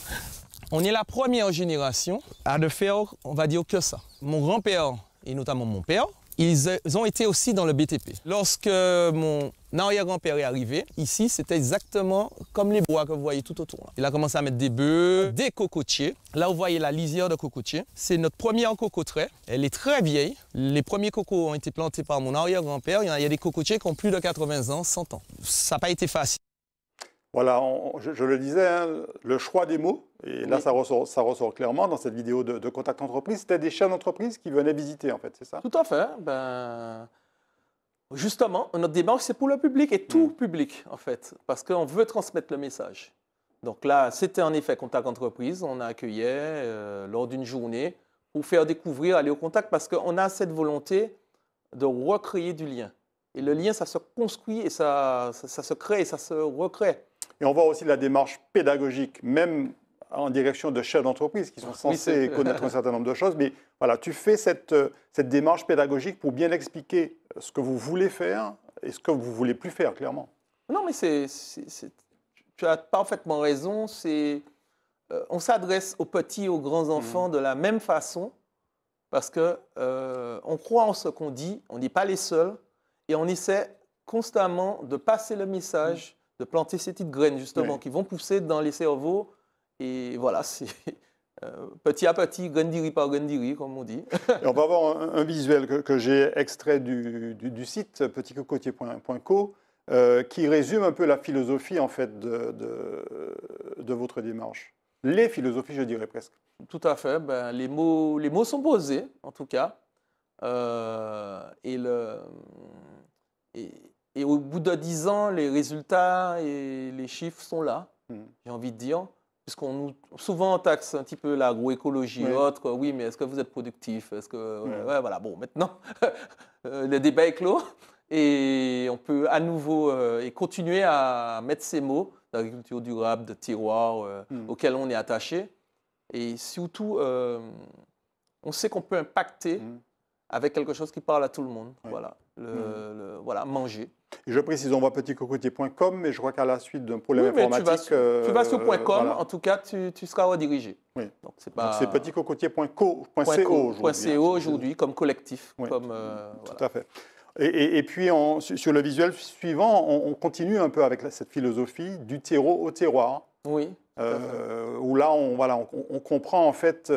On est la première génération à ne faire, on va dire, que ça. Mon grand-père, et notamment mon père, ils ont été aussi dans le BTP. Lorsque mon arrière-grand-père est arrivé, ici, c'était exactement comme les bois que vous voyez tout autour. Il a commencé à mettre des bœufs, des cocotiers. Là, vous voyez la lisière de cocotiers. C'est notre première cocoterie. Elle est très vieille. Les premiers cocos ont été plantés par mon arrière-grand-père. Il y a des cocotiers qui ont plus de 80 ans, 100 ans. Ça n'a pas été facile. Voilà, je, le disais, hein, le choix des mots, et là ça ressort, clairement dans cette vidéo de, Contact Entreprise, c'était des chaînes d'entreprise qui venaient visiter en fait, c'est ça Tout à fait. Ben, justement, notre démarche c'est pour le public et tout mm. public en fait, parce qu'on veut transmettre le message. Donc là, c'était en effet Contact Entreprise, on a accueilli euh, lors d'une journée pour faire découvrir, aller au contact, parce qu'on a cette volonté de recréer du lien. Et le lien, ça se construit et ça se crée et ça se recrée. Et on voit aussi la démarche pédagogique, même en direction de chefs d'entreprise qui sont censés connaître un certain nombre de choses. Mais voilà, tu fais euh, cette, démarche pédagogique pour bien expliquer ce que vous voulez faire et ce que vous voulez plus faire, clairement. Non, mais c'est, tu as parfaitement raison. C'est, euh, on s'adresse aux petits et aux grands mmh. enfants de la même façon parce que euh, on croit en ce qu'on dit, on n'est pas les seuls et on essaie constamment de passer le message de planter ces petites graines, justement, qui vont pousser dans les cerveaux. Et voilà, c'est euh, petit à petit, ri par ri comme on dit. on va avoir un, visuel que, j'ai extrait du, du, site petitcocotier.co euh, qui résume un peu la philosophie, en fait, de, de, votre démarche. Les philosophies, je dirais presque. Tout à fait. Ben, les, mots, les mots sont posés, en tout cas. Euh, et, le, et, et au bout de dix ans, les résultats et les chiffres sont là, hmm. j'ai envie de dire. Puisqu'on nous, souvent, on taxe un petit peu l'agroécologie et autres. Oui, mais est-ce que vous êtes productif Est-ce que. Hmm. voilà, bon, maintenant, euh, le débat est clos. Et on peut à nouveau euh, et continuer à mettre ces mots d'agriculture durable, de tiroir, euh, hmm. auxquels on est attaché. Et surtout, on sait qu'on peut impacter avec quelque chose qui parle à tout le monde. Voilà, voilà, manger je précise, on voit petitcocotier.com, mais je crois qu'à la suite d'un problème informatique. Tu vas, sur, euh, .com, en tout cas, tu, seras redirigé. Donc c'est pas. C'est petitcocotier.co aujourd'hui. Hein, aujourd'hui, comme collectif. Comme, euh, tout à fait. Et, puis sur le visuel suivant, on, continue un peu avec cette philosophie du terreau au terroir. Oui. Euh, où là, on, voilà, on, comprend en fait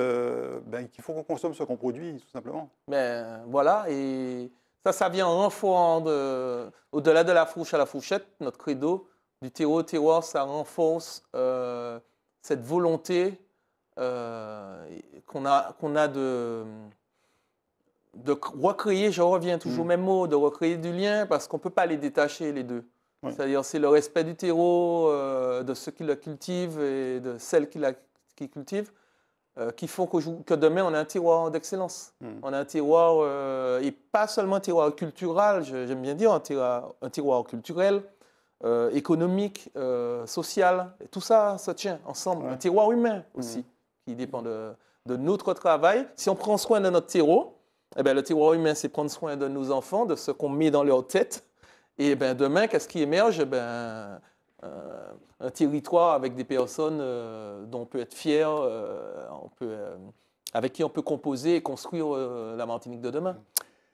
ben, qu'il faut qu'on consomme ce qu'on produit, tout simplement. Ben, voilà, et ça, ça vient renforcer, euh, au-delà de la fourche à la fourchette, notre credo, du terreau au terroir, ça renforce euh, cette volonté euh, qu'on a, de, recréer, je reviens toujours mm. au même mot, de recréer du lien, parce qu'on ne peut pas les détacher les deux. C'est-à-dire, c'est le respect du terreau, de ceux qui le cultivent et de celles qui, le cultivent, euh, qui font que demain, on a un tiroir d'excellence. Hmm. On a un terroir, euh, et pas seulement un terroir culturel, j'aime bien dire un terroir, culturel, euh, économique, social. tout ça, ça tient ensemble. Un terroir humain hmm. aussi, qui dépend de, notre travail. Si on prend soin de notre terreau, eh ben, le terroir humain, c'est prendre soin de nos enfants, de ce qu'on met dans leur tête. Et ben, demain, qu'est-ce qui émerge eh ben, euh, un territoire avec des personnes euh, dont on peut être fier, euh, on peut, avec qui on peut composer et construire la Martinique de demain.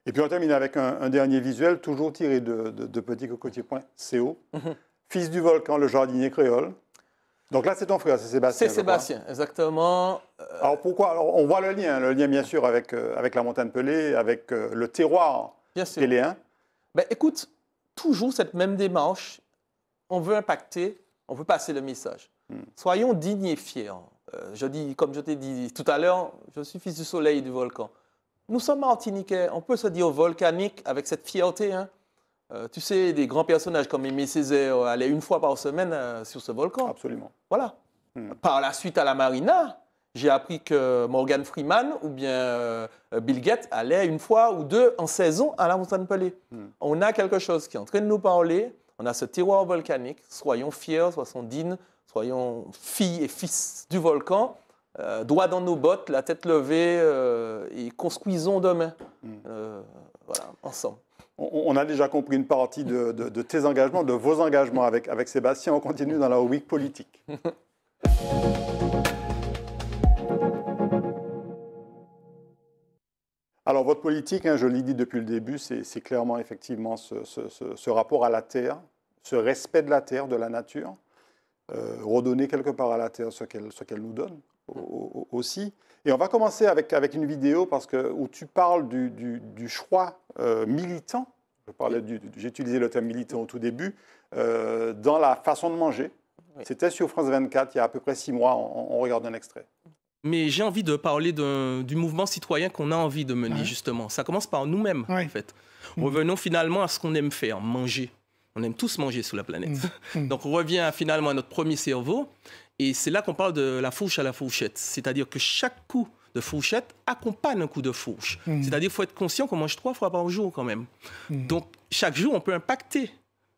Et puis on termine avec un, dernier visuel, toujours tiré de, Petit de petitcocotier.co. Mhm. Fils du volcan, le jardinier créole. Donc là, c'est ton frère, c'est Sébastien. C'est Sébastien, exactement. Alors pourquoi Alors on voit le lien, le lien bien sûr avec, avec la montagne Pelée, avec le terroir bien Ben, écoute, toujours cette même démarche on veut impacter, on veut passer le message. Hmm. Soyons dignes et hein. fiers. Euh, je dis, comme je t'ai dit tout à l'heure, je suis fils du soleil et du volcan. Nous sommes martiniquais, on peut se dire volcanique avec cette fierté. Hein. Euh, tu sais, des grands personnages comme Aimé Césaire euh, allaient une fois par semaine sur ce volcan. Absolument. Voilà. Hmm. Par la suite, à la marina, j'ai appris que Morgan Freeman ou bien Bill Gates allaient une fois ou deux en saison à la montagne Pelée. Hmm. On a quelque chose qui est en train de nous parler on a ce tiroir volcanique, soyons fiers, soyons dignes, soyons filles et fils du volcan, euh, doigts dans nos bottes, la tête levée, euh, et construisons demain, mm. euh, voilà, ensemble. On a déjà compris une partie de, tes engagements, de vos engagements avec, avec Sébastien. On continue dans la week politique. Alors votre politique, hein, je l'ai dit depuis le début, c'est clairement effectivement ce, rapport à la terre, ce respect de la terre, de la nature, euh, redonner quelque part à la terre ce qu'elle nous donne aussi. Et on va commencer avec, avec une vidéo parce que, où tu parles du, choix euh, militant, j'ai utilisé le terme militant au tout début, euh, dans la façon de manger. C'était sur France 24 il y a à peu près six mois, on regarde un extrait mais j'ai envie de parler du mouvement citoyen qu'on a envie de mener, justement. Ça commence par nous-mêmes, en fait. Mhm. Revenons finalement à ce qu'on aime faire, manger. On aime tous manger sur la planète. Mhm. Mhm. Donc on revient finalement à notre premier cerveau, et c'est là qu'on parle de la fourche à la fourchette. C'est-à-dire que chaque coup de fourchette accompagne un coup de fourche. C'est-à-dire qu'il faut être conscient qu'on mange trois fois par jour quand même. Donc chaque jour, on peut impacter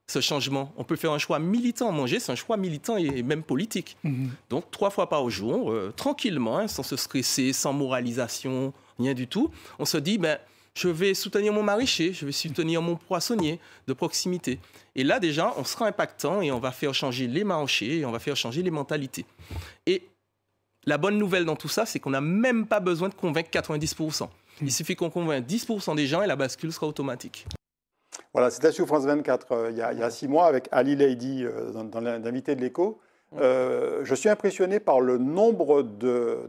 ce changement. On peut faire un choix militant. Manger, c'est un choix militant et même politique. Mhm. Donc, trois fois par jour, euh, tranquillement, hein, sans se stresser, sans moralisation, rien du tout, on se dit, ben, je vais soutenir mon maraîcher, je vais soutenir mon poissonnier de proximité. Et là, déjà, on sera impactant et on va faire changer les marchés et on va faire changer les mentalités. Et la bonne nouvelle dans tout ça, c'est qu'on n'a même pas besoin de convaincre 90%. Il mhm. suffit qu'on convainc 10% des gens et la bascule sera automatique. Voilà, c'était sur France 24 euh, il, y a, six mois avec Ali Lady, euh, l'invité de l'écho. Mm. Euh, je suis impressionné par le nombre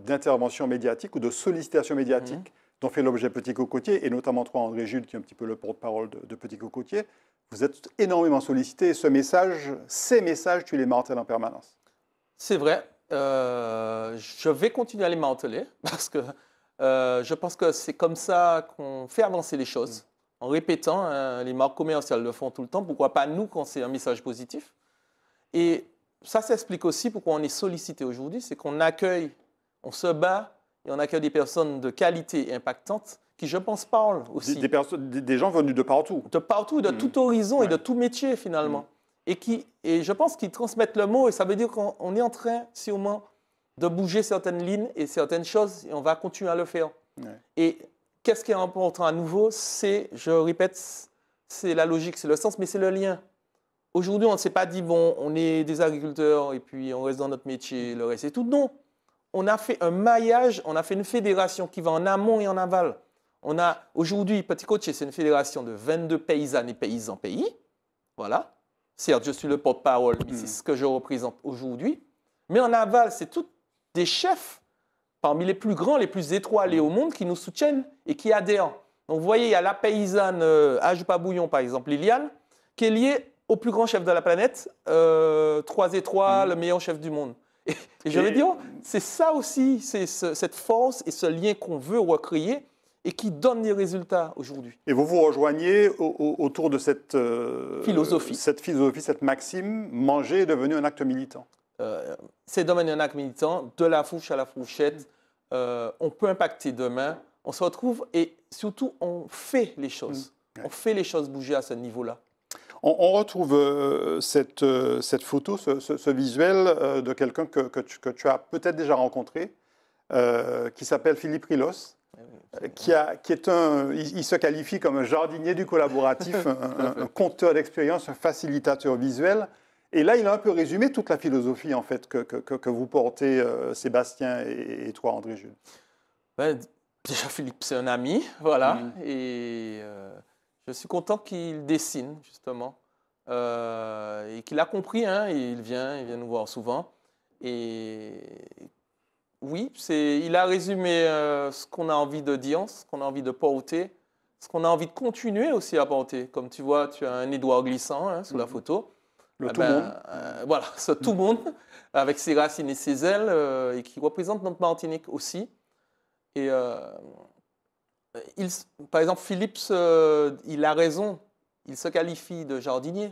d'interventions médiatiques ou de sollicitations médiatiques mm. dont fait l'objet Petit Cocotier, et notamment toi, André Jules, qui est un petit peu le porte-parole de, Petit Cocotier. Vous êtes énormément sollicité. Ce message, ces messages, tu les martèles en permanence. C'est vrai. je vais continuer à les marteler parce que je pense que c'est comme ça qu'on fait avancer les choses. Mm en répétant, euh, les marques commerciales le font tout le temps, pourquoi pas nous quand c'est un message positif Et ça s'explique aussi pourquoi on est sollicité aujourd'hui, c'est qu'on accueille, on se bat et on accueille des personnes de qualité et impactantes qui, je pense, parlent aussi. Des, des gens venus de partout. De partout, de mmh. tout horizon et de tout métier finalement. Mmh. Et, qui, et je pense qu'ils transmettent le mot et ça veut dire qu'on est en train sûrement de bouger certaines lignes et certaines choses et on va continuer à le faire. Ouais. Et Qu'est-ce qui est important à nouveau C'est, je répète, c'est la logique, c'est le sens, mais c'est le lien. Aujourd'hui, on ne s'est pas dit, bon, on est des agriculteurs et puis on reste dans notre métier, le reste c'est tout. Non, on a fait un maillage, on a fait une fédération qui va en amont et en aval. On a aujourd'hui, Petit Coach, c'est une fédération de 22 paysannes et paysans pays. Voilà. Certes, je suis le porte-parole, c'est hmm. ce que je représente aujourd'hui. Mais en aval, c'est tous des chefs, parmi les plus grands, les plus étoilés hmm. au monde, qui nous soutiennent et qui adhérent. Donc vous voyez, il y a la paysanne euh, Ajupa par exemple, Liliane, qui est liée au plus grand chef de la planète, euh, 3 étoiles, mm. le meilleur chef du monde. Et, je dire, c'est ça aussi, c'est cette force et ce lien qu'on veut recréer et qui donne des résultats aujourd'hui. Et vous vous rejoignez autour de cette euh, philosophie, cette philosophie, cette maxime, manger est devenu un acte militant. Euh, c'est devenu un acte militant, de la fourche à la fourchette. Euh, on peut impacter demain on se retrouve et surtout, on fait les choses. Mm. On fait les choses bouger à ce niveau-là. On, retrouve euh, cette, euh, cette, photo, ce, visuel euh, de quelqu'un que, que, tu, as peut-être déjà rencontré, qui s'appelle Philippe Rilos. Eh qui, a, qui est un, il, se qualifie comme un jardinier du collaboratif, un, compteur conteur d'expérience, un facilitateur visuel. Et là, il a un peu résumé toute la philosophie en fait que, que vous portez, Sébastien et, toi, André Jules. Ben, Déjà, Philippe, c'est un ami, voilà. Mm. Et euh, je suis content qu'il dessine, justement. Euh, et qu'il a compris, hein. il vient, il vient nous voir souvent. Et oui, c'est, il a résumé euh, ce qu'on a envie de dire, ce qu'on a envie de porter, ce qu'on a envie de continuer aussi à porter. Comme tu vois, tu as un Édouard glissant hein, sous sur la mm. photo. Le ah tout ben, monde. voilà, ce tout mm. monde, avec ses racines et ses ailes, et qui représente notre Martinique aussi. Et euh, il, par exemple, Philips, il a raison. Il se qualifie de jardinier,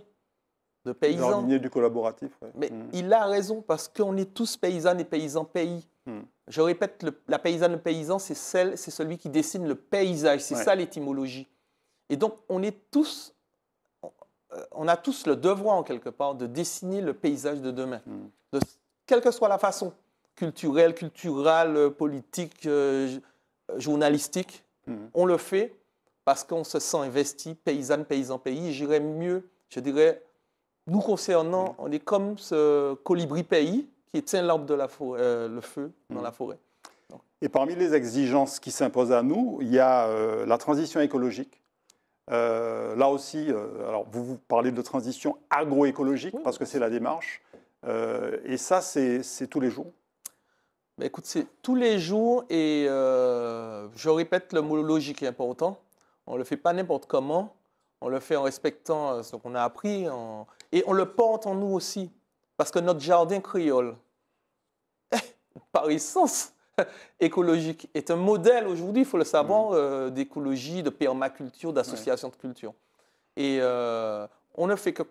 de paysan. Jardinier du collaboratif. Mais hmm. il a raison parce qu'on est tous paysannes et paysans pays. Hmm. Je répète, la paysanne, le paysan, c'est celle, c'est celui qui dessine le paysage. C'est ça l'étymologie. Et donc, on est tous, euh, on a tous le devoir en quelque part de dessiner le paysage de demain, hmm. de quelle que soit la façon culturelle, culturelle, euh, politique, euh, euh, journalistique. Mhm. On le fait parce qu'on se sent investi, paysanne, paysan, pays. J'irais mieux, je dirais, nous concernant, mhm. on est comme ce colibri pays qui éteint l'arbre de la forêt, le feu dans mhm. la forêt. Et parmi les exigences qui s'imposent à nous, il y a la transition écologique. là aussi, alors vous, vous, parlez de transition agroécologique oh, parce que c'est la démarche. et ça, c'est tous les jours. Mais bah, écoute, c'est tous les jours et euh, je répète le mot logique est important. On ne le fait pas n'importe comment. On le fait en respectant euh, ce qu'on a appris et on le porte en nous aussi. Parce que notre jardin créole, par essence, écologique, est un modèle aujourd'hui, il faut le savoir, mm. euh, d'écologie, de permaculture, d'association de culture. Et on ne fait que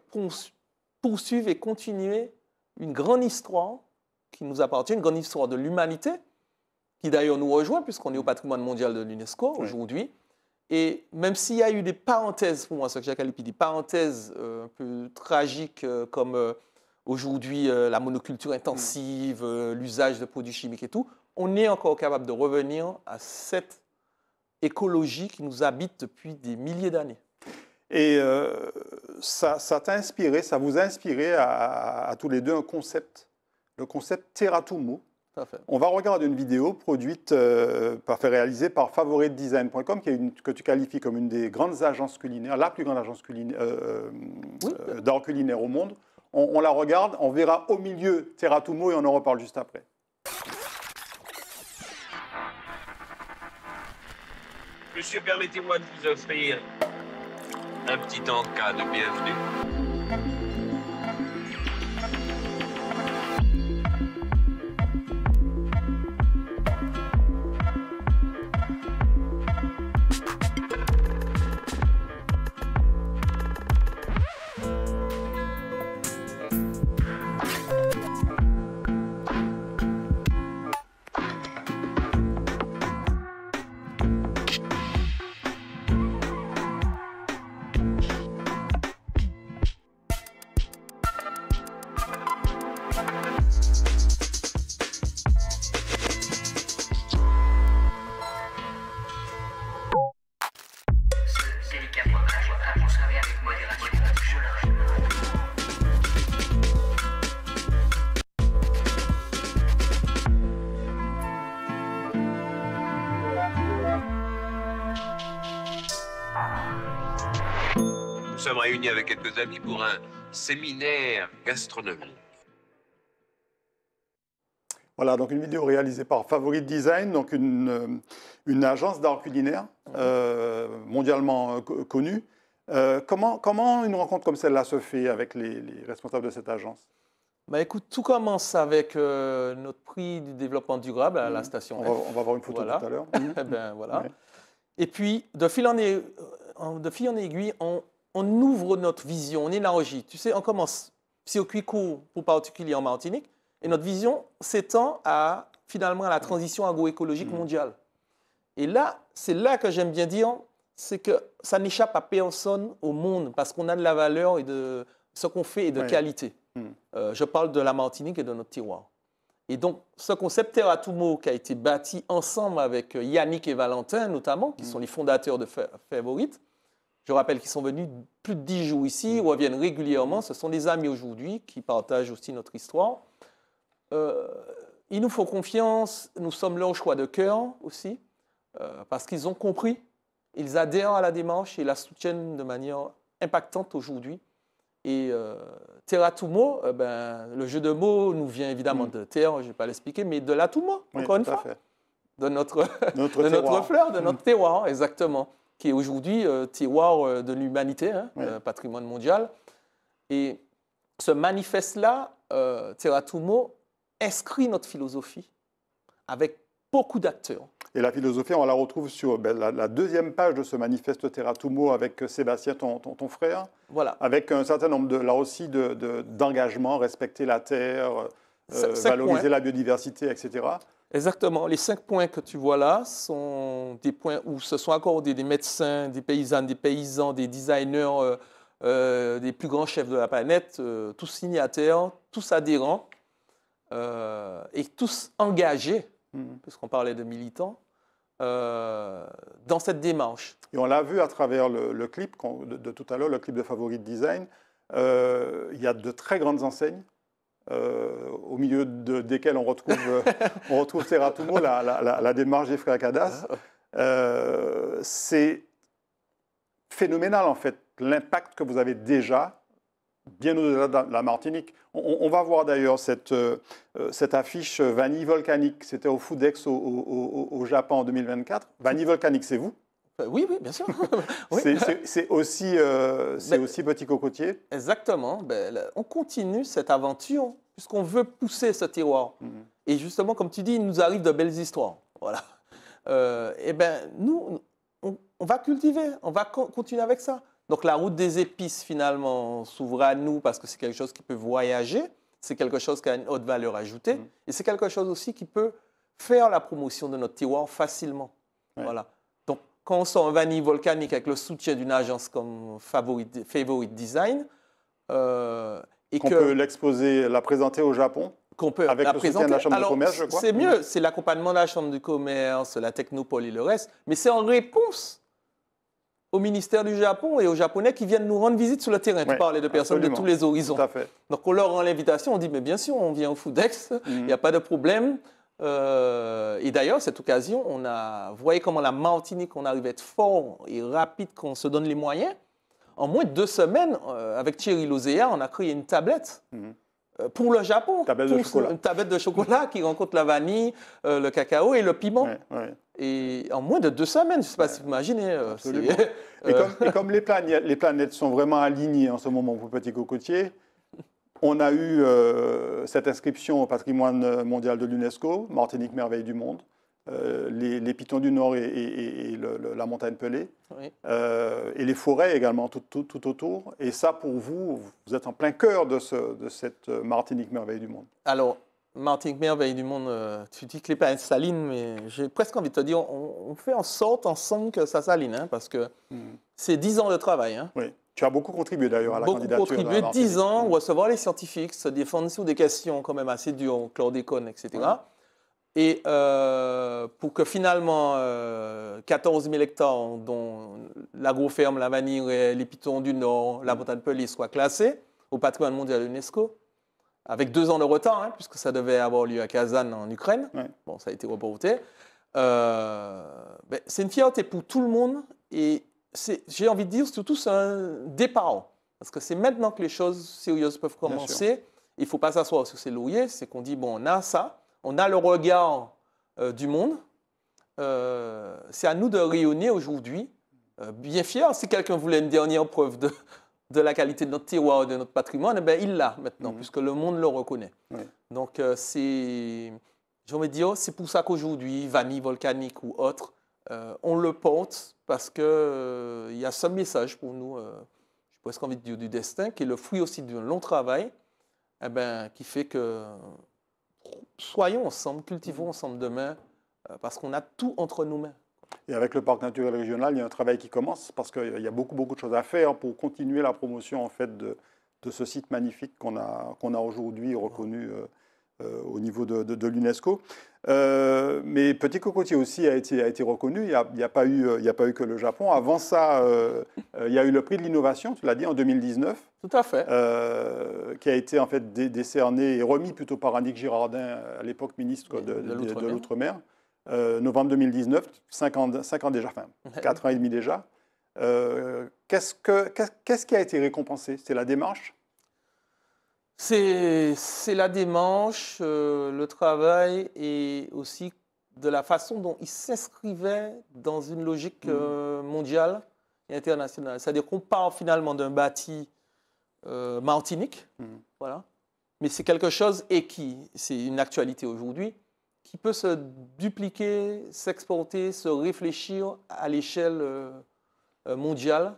poursuivre et continuer une grande histoire qui nous appartient, une grande histoire de l'humanité, qui d'ailleurs nous rejoint, puisqu'on est au patrimoine mondial de l'UNESCO aujourd'hui. Et même s'il y a eu des parenthèses, pour moi, ce que j'ai appelé, des parenthèses euh, un peu tragiques, euh, comme euh, aujourd'hui la monoculture intensive, mm. l'usage de produits chimiques et tout, on est encore capable de revenir à cette écologie qui nous habite depuis des milliers d'années. Et ça, t'a inspiré, ça vous a inspiré à tous les deux un concept le concept Tummo. On va regarder une vidéo produite, parfait euh, réalisée par favoritedesign.com, qui est que tu qualifies comme une des grandes agences culinaires, la plus grande agence culinaire, euh, euh, culinaire au monde. On, la regarde, on verra au milieu Tummo et on en reparle juste après. Monsieur, permettez-moi de vous offrir un petit encas de bienvenue. sommes réunis avec quelques amis pour un séminaire gastronomie. Voilà, donc une vidéo réalisée par Favorite Design, donc une, euh, une agence d'art culinaire mhm. euh, mondialement euh, connue. comment, comment une rencontre comme celle-là se fait avec les, responsables de cette agence bah écoute, tout commence avec notre prix du développement durable à la mhm. station. On va, voir une photo tout à l'heure. Mhm. ben, voilà. Et puis, de fil en, aiguille, on, on ouvre notre vision, on élargit. Tu sais, on commence Cui-Cou, pour particulier en Martinique, et notre vision s'étend à finalement à la transition agroécologique mm. mondiale. Et là, c'est là que j'aime bien dire, c'est que ça n'échappe à personne au monde parce qu'on a de la valeur et de ce qu'on fait est de qualité. Mm. Euh, je parle de la Martinique et de notre tiroir. Et donc, ce concept à qui a été bâti ensemble avec euh, Yannick et Valentin, notamment, qui mm. sont les fondateurs de Favorite, je rappelle qu'ils sont venus plus de dix jours ici, reviennent mm. régulièrement. Ce sont des amis aujourd'hui qui partagent aussi notre histoire. Euh, ils nous font confiance. Nous sommes leur choix de cœur aussi, euh, parce qu'ils ont compris. Ils adhèrent à la démarche et la soutiennent de manière impactante aujourd'hui. Et euh, Teratumo, euh, ben, le jeu de mots nous vient évidemment mm. de terre, je ne vais pas l'expliquer, mais de la oui, encore une fois. De notre, fleur, de notre mm. terroir, exactement qui est aujourd'hui euh, euh de l'humanité, hein, euh, patrimoine mondial. Et ce manifeste-là, euh, Terratumo, inscrit notre philosophie avec beaucoup d'acteurs. Et la philosophie, on la retrouve sur ben, la, deuxième page de ce manifeste Terratumo avec euh, Sébastien, ton, frère. Voilà. Avec un certain nombre, de, là aussi, d'engagements, de, respecter la terre, valoriser hein. la biodiversité, etc. Exactement. Les cinq points que tu vois là sont des points où se sont accordés des médecins, des paysannes, des paysans, des designers, euh, euh, des plus grands chefs de la planète, euh, tous signataires, tous adhérents et tous engagés, mm. puisqu'on parlait de militants, dans cette démarche. Et on l'a vu à travers le, clip de, de, tout à l'heure, le clip de Favorite Design. Il y a de très grandes enseignes euh, au milieu desquels on retrouve, euh, on retrouve la, démarche des frères Cadas. Ah, euh, c'est phénoménal, en fait, l'impact que vous avez déjà bien au-delà de la Martinique. On, va voir d'ailleurs cette, cette affiche Vanille Volcanique. C'était au Foodex au, au, Japon en 2024. Vanille Volcanique, c'est vous euh, oui, oui, bien sûr. C'est aussi, euh, c'est aussi petit cocotier. Exactement. Ben, on continue cette aventure puisqu'on veut pousser ce tiroir. Mhm. Et justement, comme tu dis, il nous arrive de belles histoires. Voilà. Euh, et ben, nous, on, va cultiver, on va continuer avec ça. Donc la route des épices, finalement, s'ouvre à nous parce que c'est quelque chose qui peut voyager, c'est quelque chose qui a une haute valeur ajoutée, mhm. et c'est quelque chose aussi qui peut faire la promotion de notre tiroir facilement. Voilà quand on un vanille volcanique avec le soutien d'une agence comme Favorite, Favorite Design. Euh, et qu'on peut l'exposer, la présenter au Japon qu'on peut avec la le présenter. soutien de la Chambre du de commerce, je crois. C'est mieux, c'est l'accompagnement de la Chambre de commerce, la Technopole et le reste, mais c'est en réponse au ministère du Japon et aux Japonais qui viennent nous rendre visite sur le terrain. Parler tu de personnes de tous les horizons. à fait. Donc on leur rend l'invitation, on dit, mais bien sûr, on vient au FUDEX, mhm. il n'y a pas de problème. Euh, et d'ailleurs, cette occasion, on a, voyez comment la Martinique, on arrive à être fort et rapide quand on se donne les moyens. En moins de deux semaines, euh, avec Thierry Lozéa, on a créé une tablette. Mhm. Euh, pour le Japon. Une tablette de chocolat qui rencontre la vanille, le cacao et le piment. Et en moins de deux semaines, je ne sais pas si vous imaginez. et, comme, les planètes, sont vraiment alignées en ce moment pour Petit Cocotier, on a eu euh, cette inscription au patrimoine mondial de l'UNESCO, Martinique Merveille du Monde, euh, les, pitons du Nord et, la montagne Pelée, euh, et les forêts également tout, autour. Et ça, pour vous, vous êtes en plein cœur de, ce, de cette Martinique Merveille du Monde. Alors, Martinique Merveille du Monde, tu dis que les pas saline, mais j'ai presque envie de te dire, on, fait en sorte ensemble que ça saline, hein, parce que hmm. c'est dix ans de travail. Hein. Oui. Tu as beaucoup contribué d'ailleurs à la candidature. Beaucoup contribué, 10 ans, recevoir les scientifiques, se défendre sous des questions quand même assez dures, chlordécone, etc. Et euh, pour que finalement, 14 euh, 000 hectares, dont l'agroferme, la vanille, les pitons du Nord, la montagne mm. police soient classés au patrimoine mondial de l'UNESCO, avec deux ans de retard, hein, puisque ça devait avoir lieu à Kazan, en Ukraine. Bon, ça a été reporté. Euh, ben, c'est une fierté pour tout le monde et j'ai envie de dire, surtout, c'est un départ. Parce que c'est maintenant que les choses sérieuses peuvent commencer. Il ne faut pas s'asseoir sur ses lauriers. C'est qu'on dit, bon, on a ça, on a le regard euh, du monde. Euh, c'est à nous de rayonner aujourd'hui. Euh, bien fier, si quelqu'un voulait une dernière preuve de, la qualité de notre terroir, de notre patrimoine, eh ben, il l'a maintenant, mhm. puisque le monde le reconnaît. Donc, c'est, j'ai envie de dire, c'est pour ça qu'aujourd'hui, vanille volcanique ou autre, euh, on le porte parce qu'il euh, il y a ce message pour nous, je euh, j'ai presque envie de dire du destin, qui est le fruit aussi d'un long travail, eh ben, qui fait que soyons ensemble, cultivons ensemble demain, parce qu'on a tout entre nos mains. Et avec le parc naturel régional, il y a un travail qui commence, parce qu'il y a beaucoup, beaucoup de choses à faire pour continuer la promotion en fait, de, ce site magnifique qu'on a, aujourd'hui reconnu. Euh, au niveau de, l'UNESCO. Euh, mais Petit Cocotier aussi a été, a été reconnu. Il n'y a, euh, a, pas eu que le Japon. Avant ça, il y a eu le prix de l'innovation, tu l'as dit, en 2019. Tout à fait. qui a été en fait décerné et remis plutôt par Annick Girardin, à l'époque ministre de, l'Outre-mer. novembre 2019, 5 ans, déjà, enfin 4 ans et demi déjà. Qu'est-ce qui a été récompensé C'est la démarche c'est la démarche, euh, le travail et aussi de la façon dont il s'inscrivait dans une logique mm. euh, mondiale et internationale. C'est-à-dire qu'on part finalement d'un bâti euh, martinique, mm. voilà. mais c'est quelque chose et qui, c'est une actualité aujourd'hui, qui peut se dupliquer, s'exporter, se réfléchir à l'échelle mondiale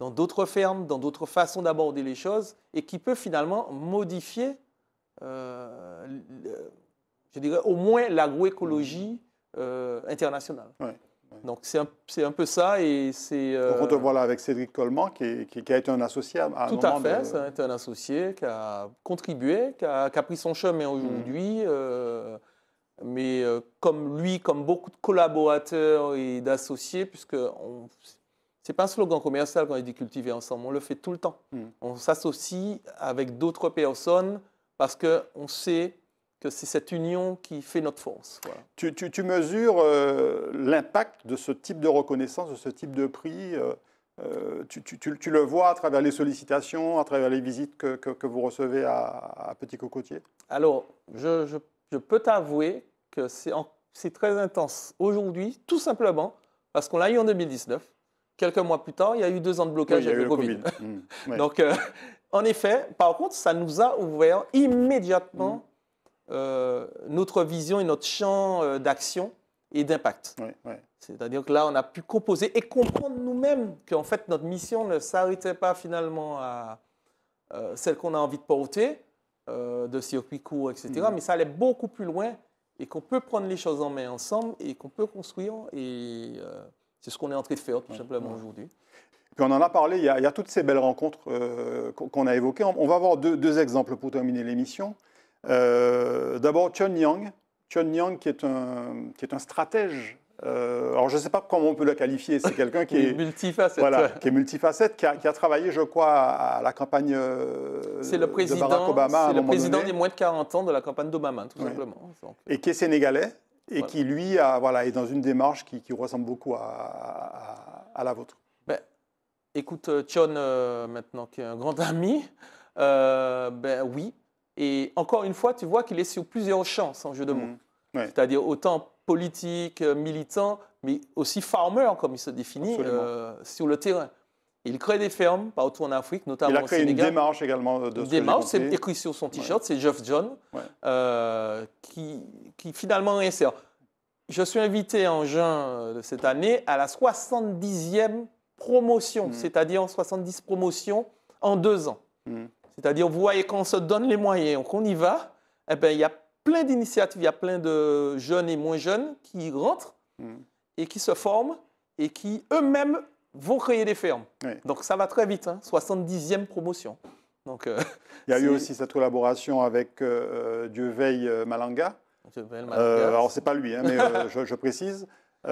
dans d'autres fermes, dans d'autres façons d'aborder les choses, et qui peut finalement modifier, euh, je dirais, au moins l'agroécologie mmh. euh, internationale. Donc c'est un, peu ça et c'est... Euh, on te voit là avec Cédric Coleman qui, a été un associé à, Tout un à fait, c'est un associé qui a contribué, qui a, pris son chemin mmh. aujourd'hui. mais comme lui, comme beaucoup de collaborateurs et d'associés, puisque on, n'est pas un slogan commercial quand on dit cultiver ensemble, on le fait tout le temps. Hmm. On s'associe avec d'autres personnes parce qu'on sait que c'est cette union qui fait notre force. Tu, mesures euh, l'impact de ce type de reconnaissance, de ce type de prix euh, euh, tu, tu, le vois à travers les sollicitations, à travers les visites que, vous recevez à, Petit Cocotier Alors, je, je peux t'avouer que c'est très intense aujourd'hui, tout simplement parce qu'on l'a eu en 2019. Quelques mois plus tard, il y a eu deux ans de blocage avec le, Covid. Mmh, Donc, euh, en effet, par contre, ça nous a ouvert immédiatement mmh. euh, notre vision et notre champ euh, d'action et d'impact. C'est-à-dire que là, on a pu composer et comprendre nous-mêmes qu'en fait, notre mission ne s'arrêtait pas finalement à celle qu'on a envie de porter, de circuit court, etc. Mmh. Mais ça allait beaucoup plus loin et qu'on peut prendre les choses en main ensemble et qu'on peut construire et c'est ce qu'on est en train de faire tout simplement aujourd'hui. Puis on en a parlé, il y a, toutes ces belles rencontres euh, qu'on a évoquées. On, va avoir deux, deux exemples pour terminer l'émission. Euh, d'abord, Chun Yang. Chun Yang, qui est un, qui est un stratège. Euh, alors, je ne sais pas comment on peut le qualifier. C'est quelqu'un qui est multifacette. Voilà, qui est multifacette, qui a, travaillé, je crois, à la campagne c'est le président, de Barack Obama. C'est le président des moins de 40 ans de la campagne d'Obama, tout simplement. Et qui est sénégalais et qui, lui, voilà, est dans une démarche qui, ressemble beaucoup à, la vôtre. Ben, écoute, John, euh, euh, maintenant, qui est un grand ami, euh, ben oui. Et encore une fois, tu vois qu'il est sur plusieurs champs, sans jeu de mots. Mhm. C'est-à-dire autant politique, militant, mais aussi farmer, comme il se définit, sur le terrain. Il crée des fermes partout en Afrique, notamment au Sénégal. Il a créé une démarche également euh, de ce démarche, c'est écrit sur son t-shirt, c'est Jeff John, euh, qui, qui, finalement insère. Je suis invité en juin euh, de cette année à la 70e promotion, mm. c'est-à-dire 70 promotions en deux ans. Mm. C'est-à-dire, vous voyez, quand on se donne les moyens, qu'on y va, eh ben, il y a plein d'initiatives, il y a plein de jeunes et moins jeunes qui rentrent mm. et qui se forment et qui eux-mêmes vont créer des fermes. Donc ça va très vite, 70e hein. promotion. Donc, euh, Il y a eu aussi cette collaboration avec euh, euh, euh, Malanga. alors c'est pas lui, hein, mais je, précise. qui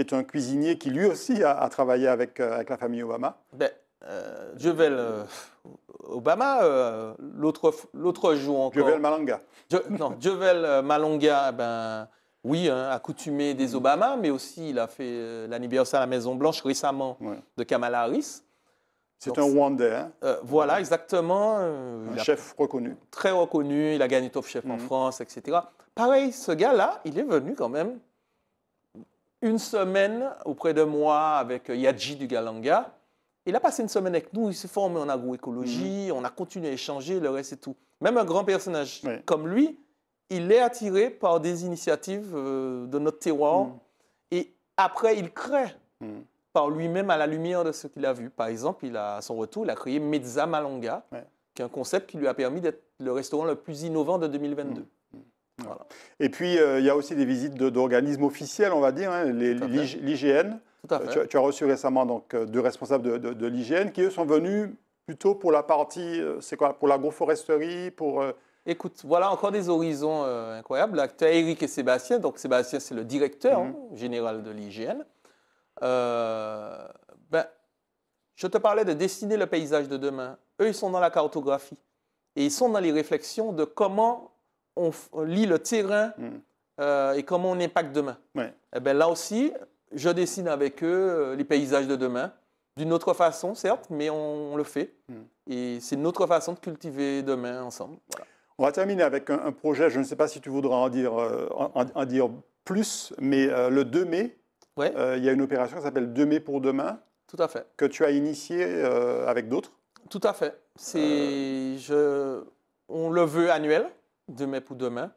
est un cuisinier qui lui aussi a, travaillé avec, avec la famille Obama. Ben, Obama, l'autre jour encore. Dieuveil Malanga. non, Dieuveil Malanga, eh ben, oui, hein, accoutumé des mm. Obama, mais aussi il a fait euh, l'anniversaire à la Maison-Blanche récemment de Kamala Harris. C'est un Rwandais. Hein. Euh, voilà, exactement. Euh, un chef reconnu. Très reconnu, il a gagné Top Chef en mm. France, etc. Pareil, ce gars-là, il est venu quand même une semaine auprès de moi avec Yadji du Galanga. Il a passé une semaine avec nous, il s'est formé en agroécologie, mm. on a continué à échanger, le reste et tout. Même un grand personnage comme lui, il est attiré par des initiatives euh, de notre terroir hmm. et après, il crée hmm. par lui-même à la lumière de ce qu'il a vu. Par exemple, il a, à son retour, il a créé Mezza Malanga, qui est un concept qui lui a permis d'être le restaurant le plus innovant de 2022. Hmm. Et puis, euh, il y a aussi des visites d'organismes officiels, on va dire, hein, l'IGN. Euh, tu, as reçu récemment donc, deux responsables de, de, l'IGN qui, eux, sont venus plutôt pour la partie, c'est quoi, pour l'agroforesterie, pour... Écoute, voilà encore des horizons euh, incroyables. Là, tu as Eric et Sébastien. Donc, Sébastien, c'est le directeur mhm. hein, général de l'IGN. Euh, ben, je te parlais de dessiner le paysage de demain. Eux, ils sont dans la cartographie. Et ils sont dans les réflexions de comment on, lit le terrain mhm. euh, et comment on impacte demain. Et eh ben, là aussi, je dessine avec eux les paysages de demain. D'une autre façon, certes, mais on, le fait. Mhm. Et c'est une autre façon de cultiver demain ensemble. Voilà. On va terminer avec un, projet, je ne sais pas si tu voudras en dire, euh, dire plus, mais euh, le 2 mai, euh, il y a une opération qui s'appelle 2 mai pour demain. Que tu as initiée avec d'autres. Tout à fait. on le veut annuel, 2 mai pour demain.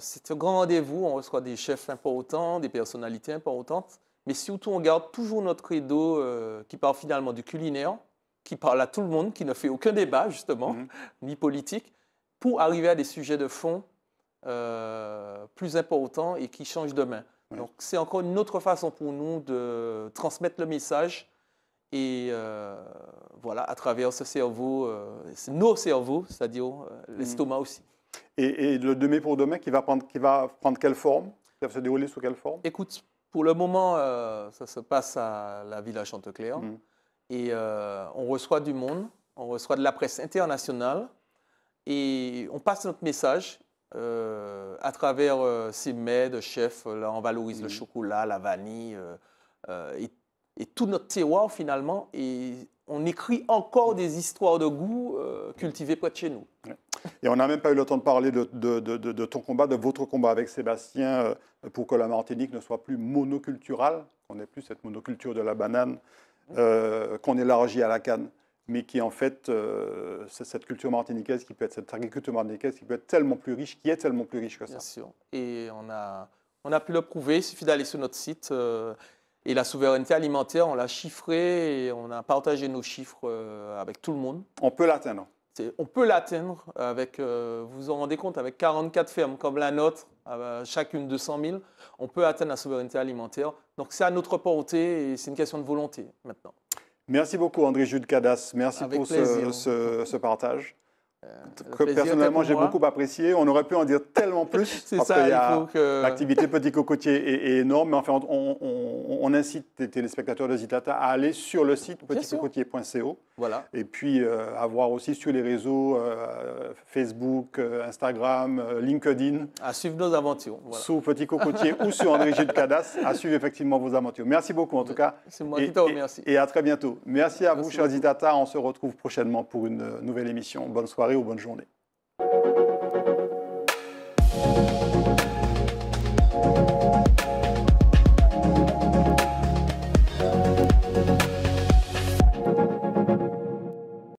c'est un grand rendez-vous, on reçoit des chefs importants, des personnalités importantes, mais surtout on garde toujours notre credo qui parle finalement du culinaire, qui parle à tout le monde, qui ne fait aucun débat justement, mm-hmm. ni politique, pour arriver à des sujets de fond euh, plus importants et qui changent demain. Donc c'est encore une autre façon pour nous de transmettre le message et euh, voilà, à travers ce cerveau, euh, nos cerveaux, c'est-à-dire mm. l'estomac aussi. Et, le demain pour demain, qui va prendre, qui va prendre quelle forme Qui va se dérouler sous quelle forme Écoute, pour le moment, ça se passe à la Villa Chanteclair. Mm. Et on reçoit du monde, on reçoit de la presse internationale, et on passe notre message euh, à travers euh, ces mets chefs. Euh, là, on valorise le mhm. chocolat, la vanille et, tout notre terroir finalement. Et on écrit encore des histoires de goût cultivées près de chez nous. Et on n'a même pas eu le temps de parler de, ton combat, de votre combat avec Sébastien pour que la Martinique ne soit plus monoculturelle, qu'on ait plus cette monoculture de la banane, qu'on élargit à la canne mais qui en fait, euh, cette culture martiniquaise qui peut être, cette agriculture martiniquaise qui peut être tellement plus riche, qui est tellement plus riche que ça. Bien sûr. Et on a, on a pu le prouver, il suffit d'aller sur notre site. Euh, et la souveraineté alimentaire, on l'a chiffrée et on a partagé nos chiffres euh, avec tout le monde. On peut l'atteindre. On peut l'atteindre avec, vous vous en rendez compte, avec 44 fermes comme la nôtre, chacune 200 000, on peut atteindre la souveraineté alimentaire. Donc c'est à notre portée et c'est une question de volonté maintenant. Merci beaucoup, André Jude Cadas. Merci pour ce, ce partage. Euh, que personnellement j'ai beaucoup apprécié. On aurait pu en dire tellement plus. parce ça, l'activité Petit Cocotier est, énorme, mais enfin, on, incite les téléspectateurs de Zitata à aller sur le site petitcocotier.co. Voilà. Et puis euh, à voir aussi sur les réseaux euh, Facebook, Instagram, LinkedIn. À suivre nos aventures. Sous Petit Cocotier ou sur André Gilles Cadas, à suivre effectivement vos aventures. Merci beaucoup en tout cas. C'est moi et, qui Et, à très bientôt. Merci à vous, chers Zitata. On se retrouve prochainement pour une nouvelle émission. Bonne soirée et aux bonnes journées.